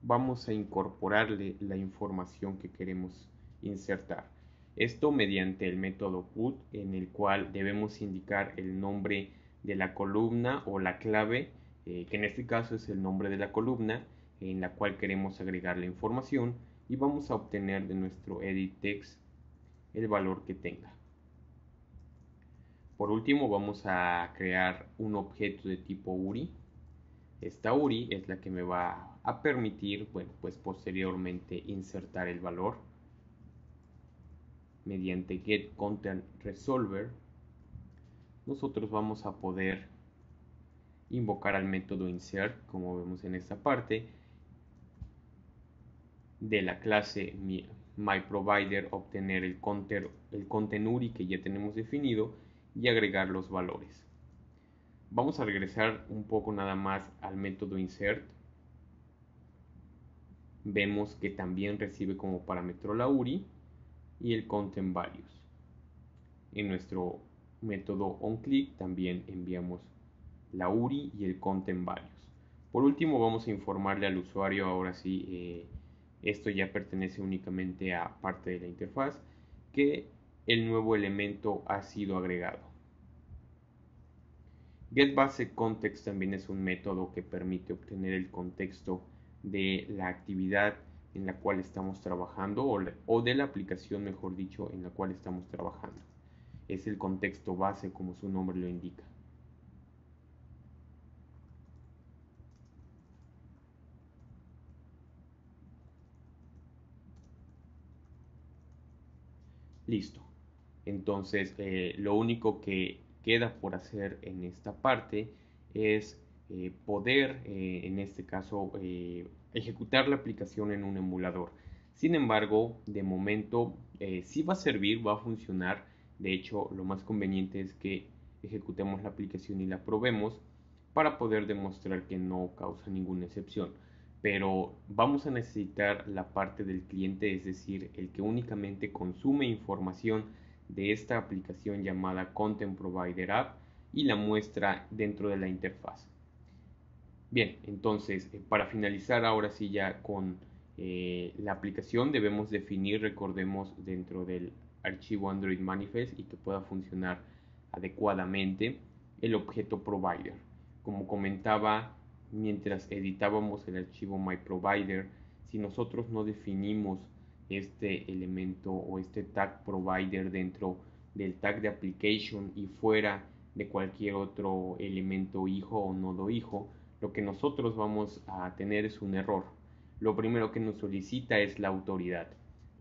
vamos a incorporarle la información que queremos insertar. Esto mediante el método put en el cual debemos indicar el nombre de la columna o la clave, eh, que en este caso es el nombre de la columna en la cual queremos agregar la información y vamos a obtener de nuestro edit text el valor que tenga. Por último vamos a crear un objeto de tipo URI esta URI es la que me va a permitir, bueno, pues posteriormente insertar el valor mediante GetContentResolver. Nosotros vamos a poder invocar al método insert, como vemos en esta parte, de la clase myProvider, obtener el contentURI el content URI que ya tenemos definido y agregar los valores. Vamos a regresar un poco nada más al método insert. Vemos que también recibe como parámetro la URI y el content values. En nuestro método onClick también enviamos la URI y el content values. Por último vamos a informarle al usuario ahora sí, eh, esto ya pertenece únicamente a parte de la interfaz, que el nuevo elemento ha sido agregado. GetBaseContext también es un método que permite obtener el contexto de la actividad en la cual estamos trabajando o, de la aplicación, mejor dicho, en la cual estamos trabajando. Es el contexto base como su nombre lo indica. Listo. Entonces, eh, lo único que queda por hacer en esta parte es eh, poder, eh, en este caso, eh, ejecutar la aplicación en un emulador. Sin embargo, de momento sí va a servir, va a funcionar. De hecho, lo más conveniente es que ejecutemos la aplicación y la probemos para poder demostrar que no causa ninguna excepción. Pero vamos a necesitar la parte del cliente, es decir, el que únicamente consume información de esta aplicación llamada Content Provider App y la muestra dentro de la interfaz. Bien, entonces eh, para finalizar ahora sí ya con eh, la aplicación debemos definir, recordemos, dentro del archivo Android Manifest y que pueda funcionar adecuadamente el objeto provider. Como comentaba mientras editábamos el archivo MyProvider, si nosotros no definimos este elemento o este tag provider dentro del tag de application y fuera de cualquier otro elemento hijo o nodo hijo, lo que nosotros vamos a tener es un error. Lo primero que nos solicita es la autoridad.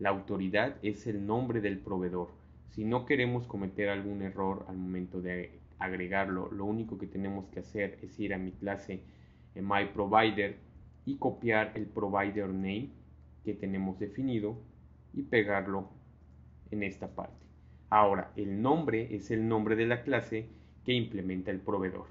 La autoridad es el nombre del proveedor. Si no queremos cometer algún error al momento de agregarlo, lo único que tenemos que hacer es ir a mi clase eh, My Provider y copiar el provider name que tenemos definido y pegarlo en esta parte. Ahora, el nombre es el nombre de la clase que implementa el proveedor.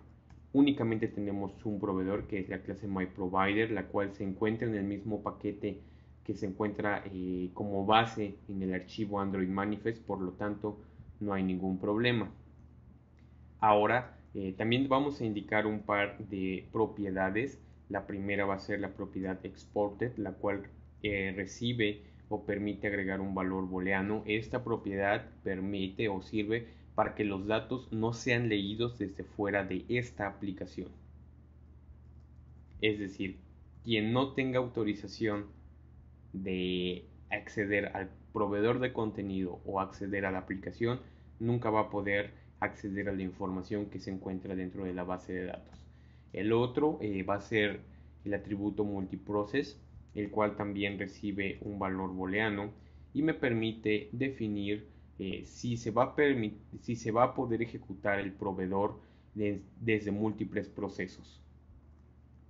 Únicamente tenemos un proveedor que es la clase MyProvider, la cual se encuentra en el mismo paquete que se encuentra eh, como base en el archivo Android Manifest, por lo tanto no hay ningún problema. Ahora eh, también vamos a indicar un par de propiedades. La primera va a ser la propiedad exported, la cual recibe o permite agregar un valor booleano. Esta propiedad permite o sirve para que los datos no sean leídos desde fuera de esta aplicación. Es decir, quien no tenga autorización de acceder al proveedor de contenido o acceder a la aplicación, nunca va a poder acceder a la información que se encuentra dentro de la base de datos. El otro eh, va a ser el atributo multiprocess, el cual también recibe un valor booleano y me permite definir eh, si, se va a poder ejecutar el proveedor desde múltiples procesos.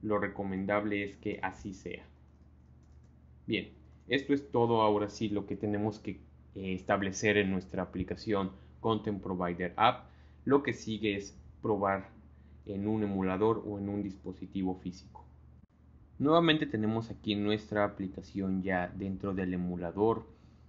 Lo recomendable es que así sea. Bien, esto es todo ahora sí lo que tenemos que eh, establecer en nuestra aplicación Content Provider App. Lo que sigue es probar en un emulador o en un dispositivo físico. Nuevamente tenemos aquí nuestra aplicación ya dentro del emulador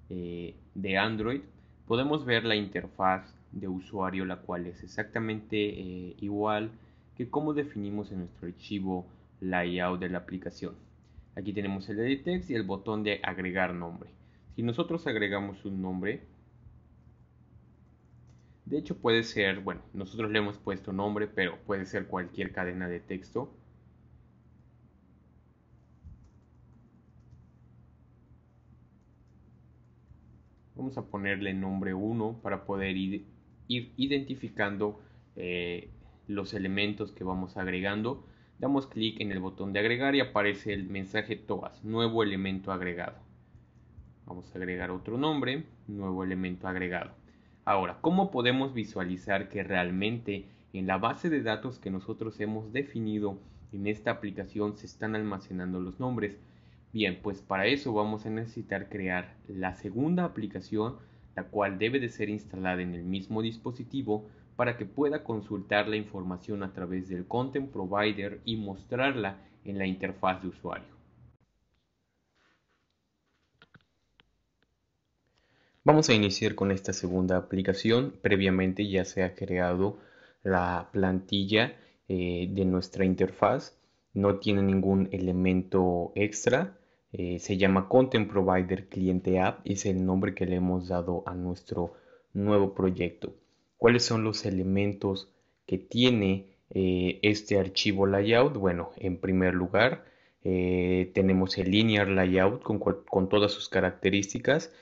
eh, de Android. Podemos ver la interfaz de usuario, la cual es exactamente eh, igual que como definimos en nuestro archivo layout de la aplicación. Aquí tenemos el edit text y el botón de agregar nombre. Si nosotros agregamos un nombre, de hecho puede ser, bueno, nosotros le hemos puesto nombre, pero puede ser cualquier cadena de texto. Vamos a ponerle nombre 1 para poder ir, identificando eh, los elementos que vamos agregando. Damos clic en el botón de agregar y aparece el mensaje TOAS, nuevo elemento agregado. Vamos a agregar otro nombre, nuevo elemento agregado. Ahora, ¿cómo podemos visualizar que realmente en la base de datos que nosotros hemos definido en esta aplicación se están almacenando los nombres? Bien, pues para eso vamos a necesitar crear la segunda aplicación, la cual debe de ser instalada en el mismo dispositivo para que pueda consultar la información a través del Content Provider y mostrarla en la interfaz de usuario. Vamos a iniciar con esta segunda aplicación. Previamente ya se ha creado la plantilla eh, de nuestra interfaz. No tiene ningún elemento extra. Eh, se llama Content Provider Cliente App, es el nombre que le hemos dado a nuestro nuevo proyecto. ¿Cuáles son los elementos que tiene eh, este archivo layout? Bueno, en primer lugar, eh, tenemos el linear layout con, con todas sus características,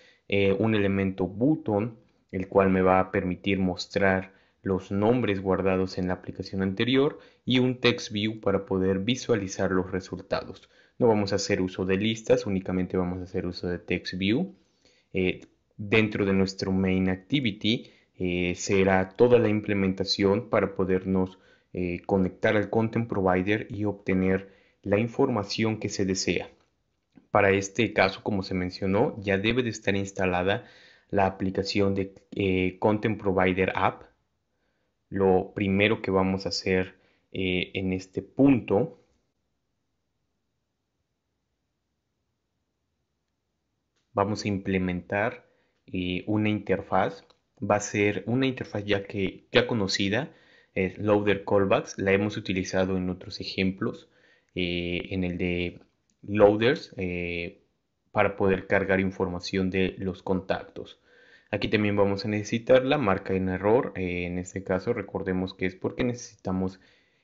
un elemento button, el cual me va a permitir mostrar los nombres guardados en la aplicación anterior y un text view para poder visualizar los resultados. No vamos a hacer uso de listas, únicamente vamos a hacer uso de TextView. Eh, dentro de nuestro main activity eh, será toda la implementación para podernos eh, conectar al content provider y obtener la información que se desea. Para este caso, como se mencionó, ya debe de estar instalada la aplicación de Content Provider App. Lo primero que vamos a hacer en este punto vamos a implementar eh, una interfaz. Va a ser una interfaz ya, que, ya conocida, Loader Callbacks. La hemos utilizado en otros ejemplos, eh, en el de Loaders, eh, para poder cargar información de los contactos. Aquí también vamos a necesitar la marca en error. en este caso recordemos que es porque necesitamos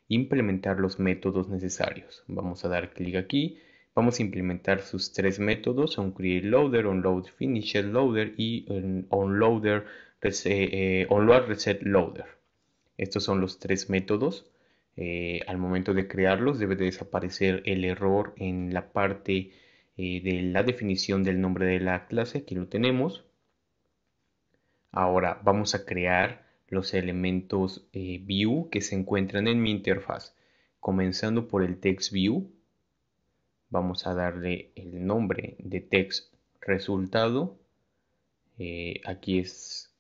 implementar los métodos necesarios. Vamos a dar clic aquí Vamos a implementar sus tres métodos, OnCreateLoader, loader, y onloadresetloader eh, Estos son los tres métodos. Eh, al momento de crearlos debe desaparecer el error en la parte eh, de la definición del nombre de la clase, aquí lo tenemos. Ahora vamos a crear los elementos view que se encuentran en mi interfaz, comenzando por el TextView, vamos a darle el nombre de text resultado. Eh, aquí es,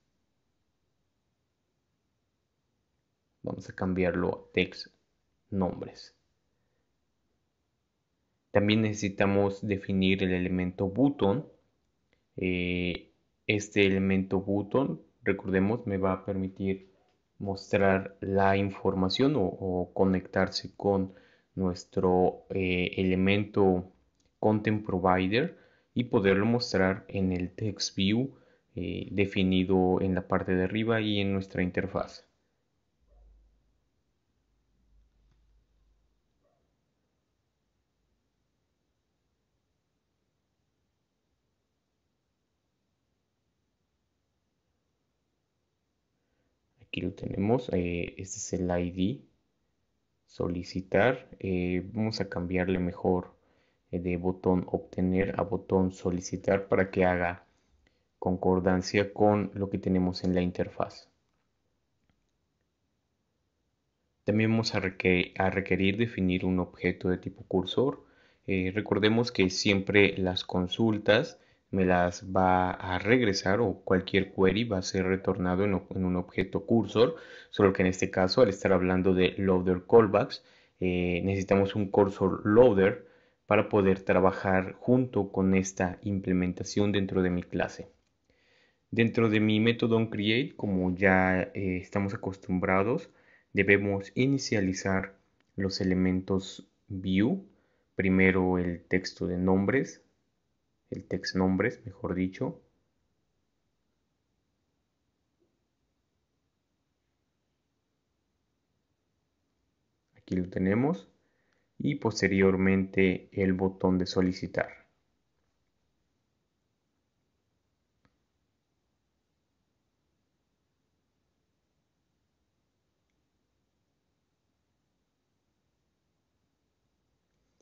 vamos a cambiarlo a text nombres. También necesitamos definir el elemento button. Eh, este elemento button, recordemos, me va a permitir mostrar la información o conectarse con nuestro eh, elemento content provider y poderlo mostrar en el text view eh, definido en la parte de arriba y en nuestra interfaz. Aquí lo tenemos, eh, este es el ID solicitar. Eh, vamos a cambiarle mejor eh, de botón obtener a botón solicitar para que haga concordancia con lo que tenemos en la interfaz. También vamos a requerir, definir un objeto de tipo cursor. Eh, recordemos que siempre las consultas me las va a regresar o cualquier query va a ser retornado en, un objeto cursor, solo que en este caso al estar hablando de loader callbacks, eh, necesitamos un cursor loader para poder trabajar junto con esta implementación dentro de mi clase. Dentro de mi método onCreate, como ya eh, estamos acostumbrados, debemos inicializar los elementos view, primero el texto de nombres, el text nombres, mejor dicho. Aquí lo tenemos. Y posteriormente el botón de solicitar.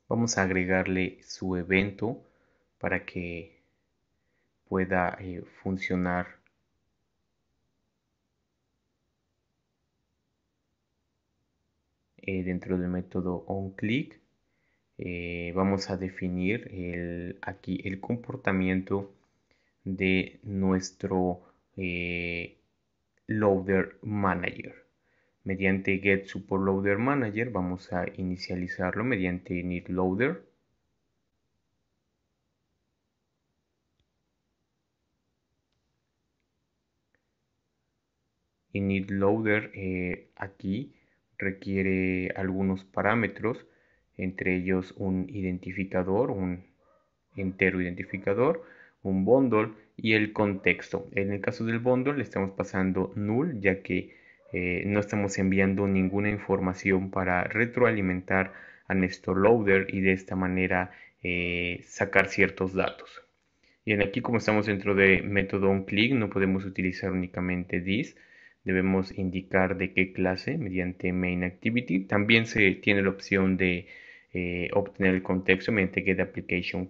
vamos a agregarle su evento para que pueda eh, funcionar eh, dentro del método onClick. Eh, vamos a definir aquí el comportamiento de nuestro eh, loader manager mediante get loader manager vamos a inicializarlo mediante need loader init loader eh, aquí requiere algunos parámetros entre ellos un identificador un entero identificador un bundle y el contexto en el caso del bundle le estamos pasando null ya que eh, no estamos enviando ninguna información para retroalimentar a nuestro loader y de esta manera eh, sacar ciertos datos Bien, aquí como estamos dentro de método onClick, no podemos utilizar únicamente this, debemos indicar de qué clase mediante main activity. También se tiene la opción de eh, obtener el contexto mediante GetApplicationContext application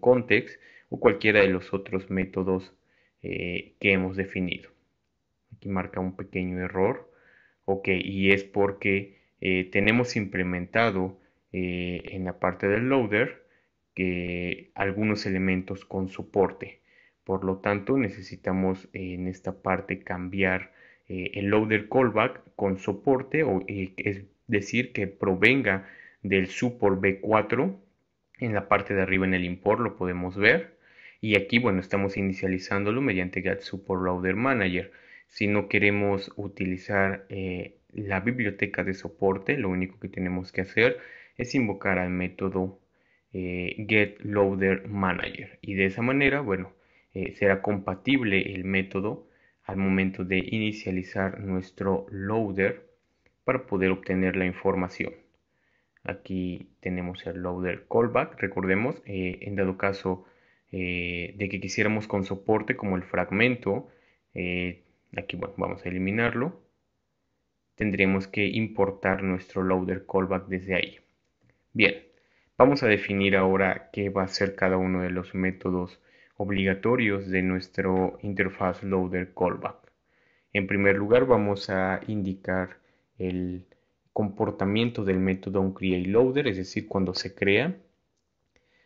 context o cualquiera de los otros métodos eh, que hemos definido. Aquí marca un pequeño error. Ok, y es porque eh, tenemos implementado en la parte del loader que algunos elementos con soporte. Por lo tanto, necesitamos en esta parte cambiar eh, el loader callback con soporte, o, eh, es decir, que provenga del support B4 en la parte de arriba en el import, lo podemos ver. Y aquí, bueno, estamos inicializándolo mediante get support loader manager. Si no queremos utilizar eh, la biblioteca de soporte, lo único que tenemos que hacer es invocar al método get loader manager y de esa manera, bueno, será compatible el método al momento de inicializar nuestro loader para poder obtener la información. Aquí tenemos el loader callback, recordemos, eh, en dado caso eh, de que quisiéramos con soporte como el fragmento, eh, aquí vamos a eliminarlo, tendremos que importar nuestro loader callback desde ahí. Bien, vamos a definir ahora qué va a ser cada uno de los métodos obligatorios de nuestro interfaz loader callback. En primer lugar vamos a indicar el comportamiento del método loader, es decir, cuando se crea.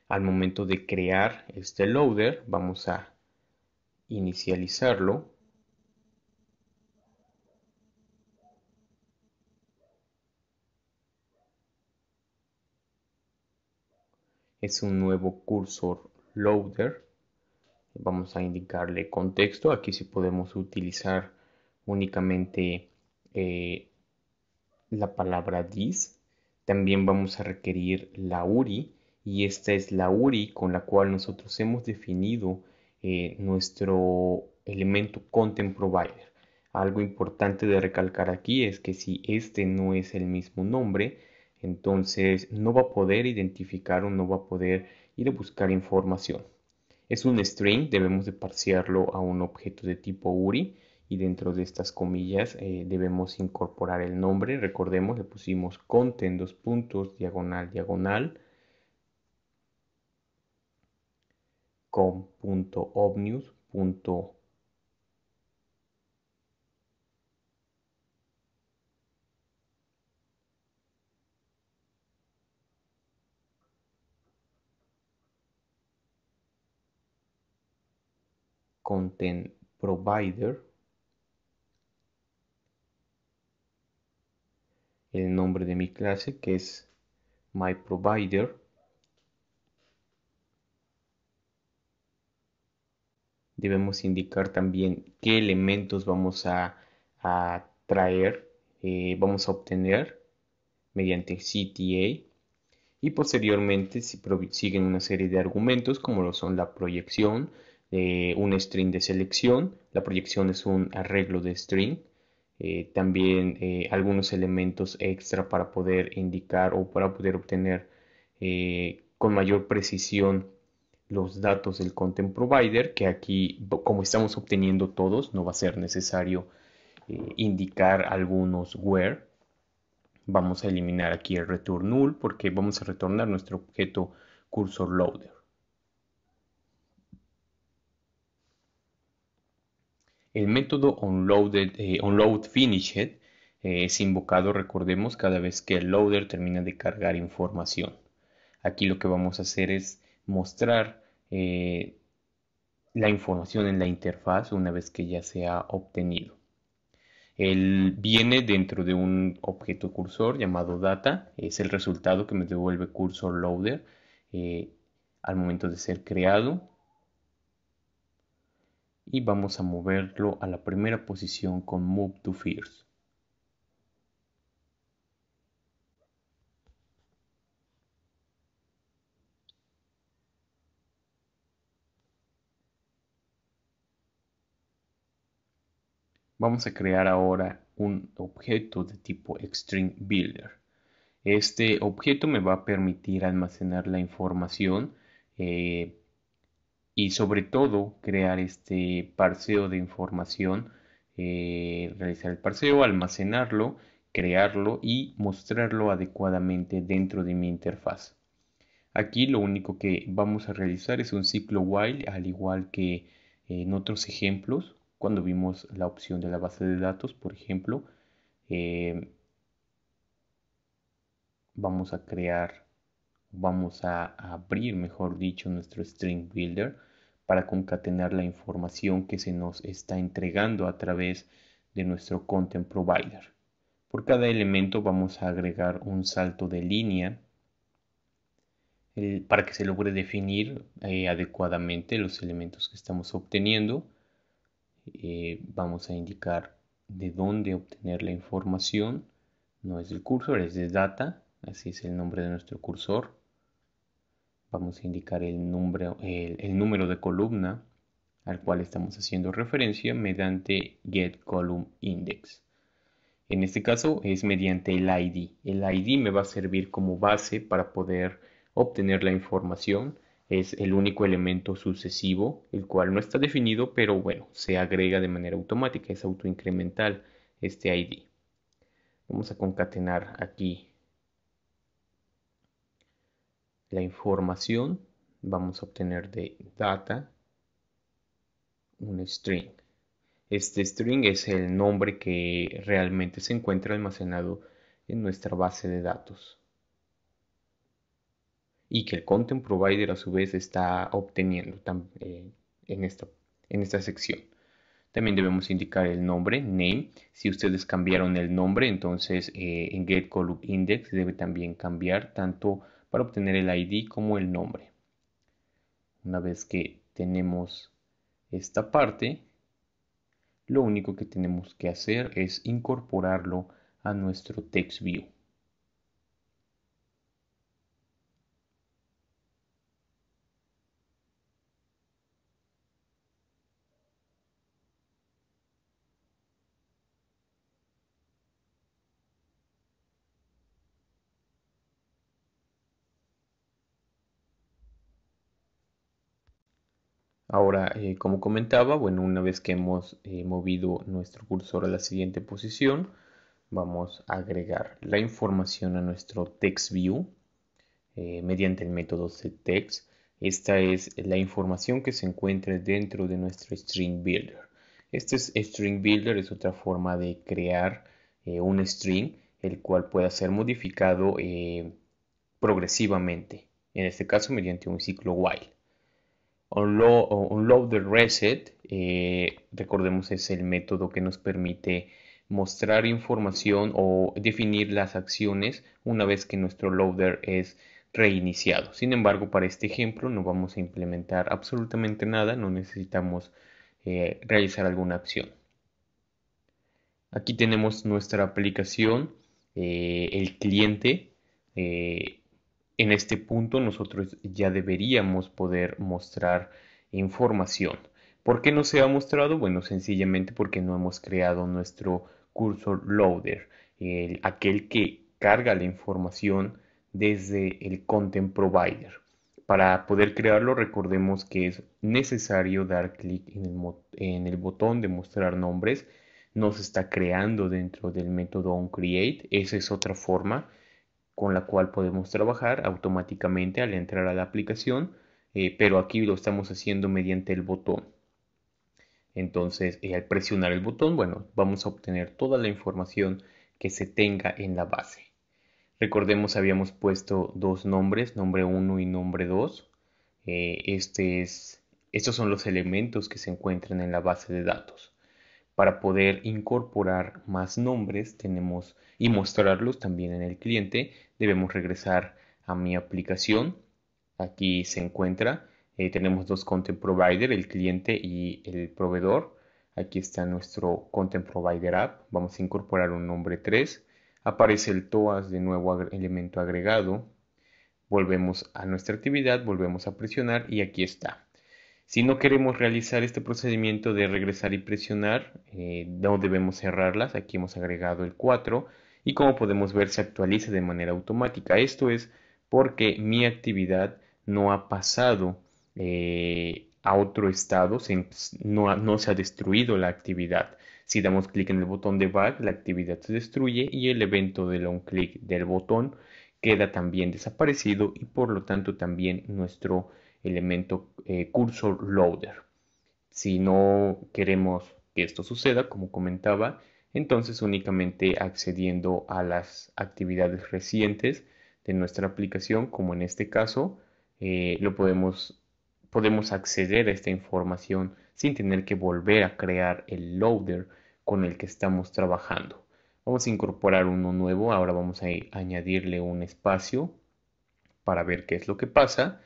Al momento de crear este loader vamos a inicializarlo es un nuevo cursor loader vamos a indicarle contexto. Aquí sí podemos utilizar únicamente eh, la palabra this. También vamos a requerir la URI y esta es la URI con la cual nosotros hemos definido eh, nuestro elemento content provider. Algo importante de recalcar aquí es que si este no es el mismo nombre, entonces no va a poder identificar o no va a poder ir a buscar información. Es un string, debemos de parciarlo a un objeto de tipo URI y dentro de estas comillas eh, debemos incorporar el nombre. Recordemos, le pusimos content, dos puntos, diagonal, diagonal, com.omnius.com content provider, el nombre de mi clase que es my provider debemos indicar también qué elementos vamos a, traer eh, vamos a obtener mediante CTA y posteriormente si siguen una serie de argumentos como lo son la proyección eh, un string de selección, la proyección es un arreglo de string, eh, también eh, algunos elementos extra para poder indicar o para poder obtener con mayor precisión los datos del content provider, que aquí como estamos obteniendo todos, no va a ser necesario indicar algunos where. Vamos a eliminar aquí el return null porque vamos a retornar nuestro objeto cursor loader. El método eh, finished eh, es invocado, recordemos, cada vez que el loader termina de cargar información. Aquí lo que vamos a hacer es mostrar eh, la información en la interfaz una vez que ya se ha obtenido. Él viene dentro de un objeto cursor llamado data, es el resultado que me devuelve cursor loader al momento de ser creado y vamos a moverlo a la primera posición con Move to First. Vamos a crear ahora un objeto de tipo Extreme Builder. Este objeto me va a permitir almacenar la información eh, y sobre todo crear este parseo de información, eh, realizar el parseo, almacenarlo, crearlo y mostrarlo adecuadamente dentro de mi interfaz. Aquí lo único que vamos a realizar es un ciclo while, al igual que en otros ejemplos, cuando vimos la opción de la base de datos, por ejemplo, eh, vamos a crear, vamos a abrir, mejor dicho, nuestro string builder para concatenar la información que se nos está entregando a través de nuestro content provider. Por cada elemento vamos a agregar un salto de línea para que se logre definir eh, adecuadamente los elementos que estamos obteniendo. Eh, vamos a indicar de dónde obtener la información. No es el cursor, es de data, así es el nombre de nuestro cursor vamos a indicar el número, el, número de columna al cual estamos haciendo referencia mediante getColumnIndex. En este caso es mediante el ID. El ID me va a servir como base para poder obtener la información. Es el único elemento sucesivo, el cual no está definido, pero bueno, se agrega de manera automática, es autoincremental este ID. Vamos a concatenar aquí la información vamos a obtener de data un string. Este string es el nombre que realmente se encuentra almacenado en nuestra base de datos y que el content provider a su vez está obteniendo eh, en esta, en esta sección. También debemos indicar el nombre, name. Si ustedes cambiaron el nombre, entonces eh, en get index debe también cambiar tanto para obtener el ID como el nombre. Una vez que tenemos esta parte, lo único que tenemos que hacer es incorporarlo a nuestro TextView. Ahora, eh, como comentaba, bueno, una vez que hemos eh, movido nuestro cursor a la siguiente posición, vamos a agregar la información a nuestro TextView view eh, mediante el método setText. Esta es la información que se encuentra dentro de nuestro StringBuilder. Este es string builder es otra forma de crear un string el cual pueda ser modificado progresivamente. En este caso mediante un ciclo while un the Reset, eh, recordemos, es el método que nos permite mostrar información o definir las acciones una vez que nuestro loader es reiniciado. Sin embargo, para este ejemplo no vamos a implementar absolutamente nada, no necesitamos eh, realizar alguna acción. Aquí tenemos nuestra aplicación, eh, el cliente, en este punto nosotros ya deberíamos poder mostrar información. ¿Por qué no se ha mostrado? Bueno, sencillamente porque no hemos creado nuestro cursor loader, aquel que carga la información desde el content provider. Para poder crearlo recordemos que es necesario dar clic en el, en el botón de mostrar nombres. No se está creando dentro del método onCreate. Esa es otra forma con la cual podemos trabajar automáticamente al entrar a la aplicación, eh, pero aquí lo estamos haciendo mediante el botón. Entonces, eh, al presionar el botón, bueno, vamos a obtener toda la información que se tenga en la base. Recordemos, habíamos puesto dos nombres, nombre 1 y nombre 2. Eh, este es, estos son los elementos que se encuentran en la base de datos. Para poder incorporar más nombres tenemos y mostrarlos también en el cliente, debemos regresar a mi aplicación. Aquí se encuentra. Eh, tenemos dos content provider, el cliente y el proveedor. Aquí está nuestro content provider app. Vamos a incorporar un nombre 3. Aparece el TOAS de nuevo elemento agregado. Volvemos a nuestra actividad, volvemos a presionar y aquí está. Si no queremos realizar este procedimiento de regresar y presionar, eh, no debemos cerrarlas. Aquí hemos agregado el 4 y como podemos ver se actualiza de manera automática. Esto es porque mi actividad no ha pasado eh, a otro estado, em, no, no se ha destruido la actividad. Si damos clic en el botón de back, la actividad se destruye y el evento del on click del botón queda también desaparecido y por lo tanto también nuestro elemento eh, cursor loader. Si no queremos que esto suceda, como comentaba, entonces únicamente accediendo a las actividades recientes de nuestra aplicación, como en este caso, eh, lo podemos, podemos acceder a esta información sin tener que volver a crear el loader con el que estamos trabajando. Vamos a incorporar uno nuevo, ahora vamos a añadirle un espacio para ver qué es lo que pasa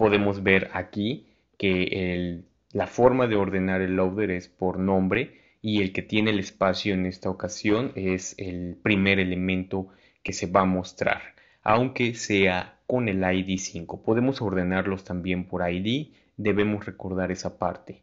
podemos ver aquí que la forma de ordenar el loader es por nombre y el que tiene el espacio en esta ocasión es el primer elemento que se va a mostrar, aunque sea con el ID 5. Podemos ordenarlos también por ID, debemos recordar esa parte.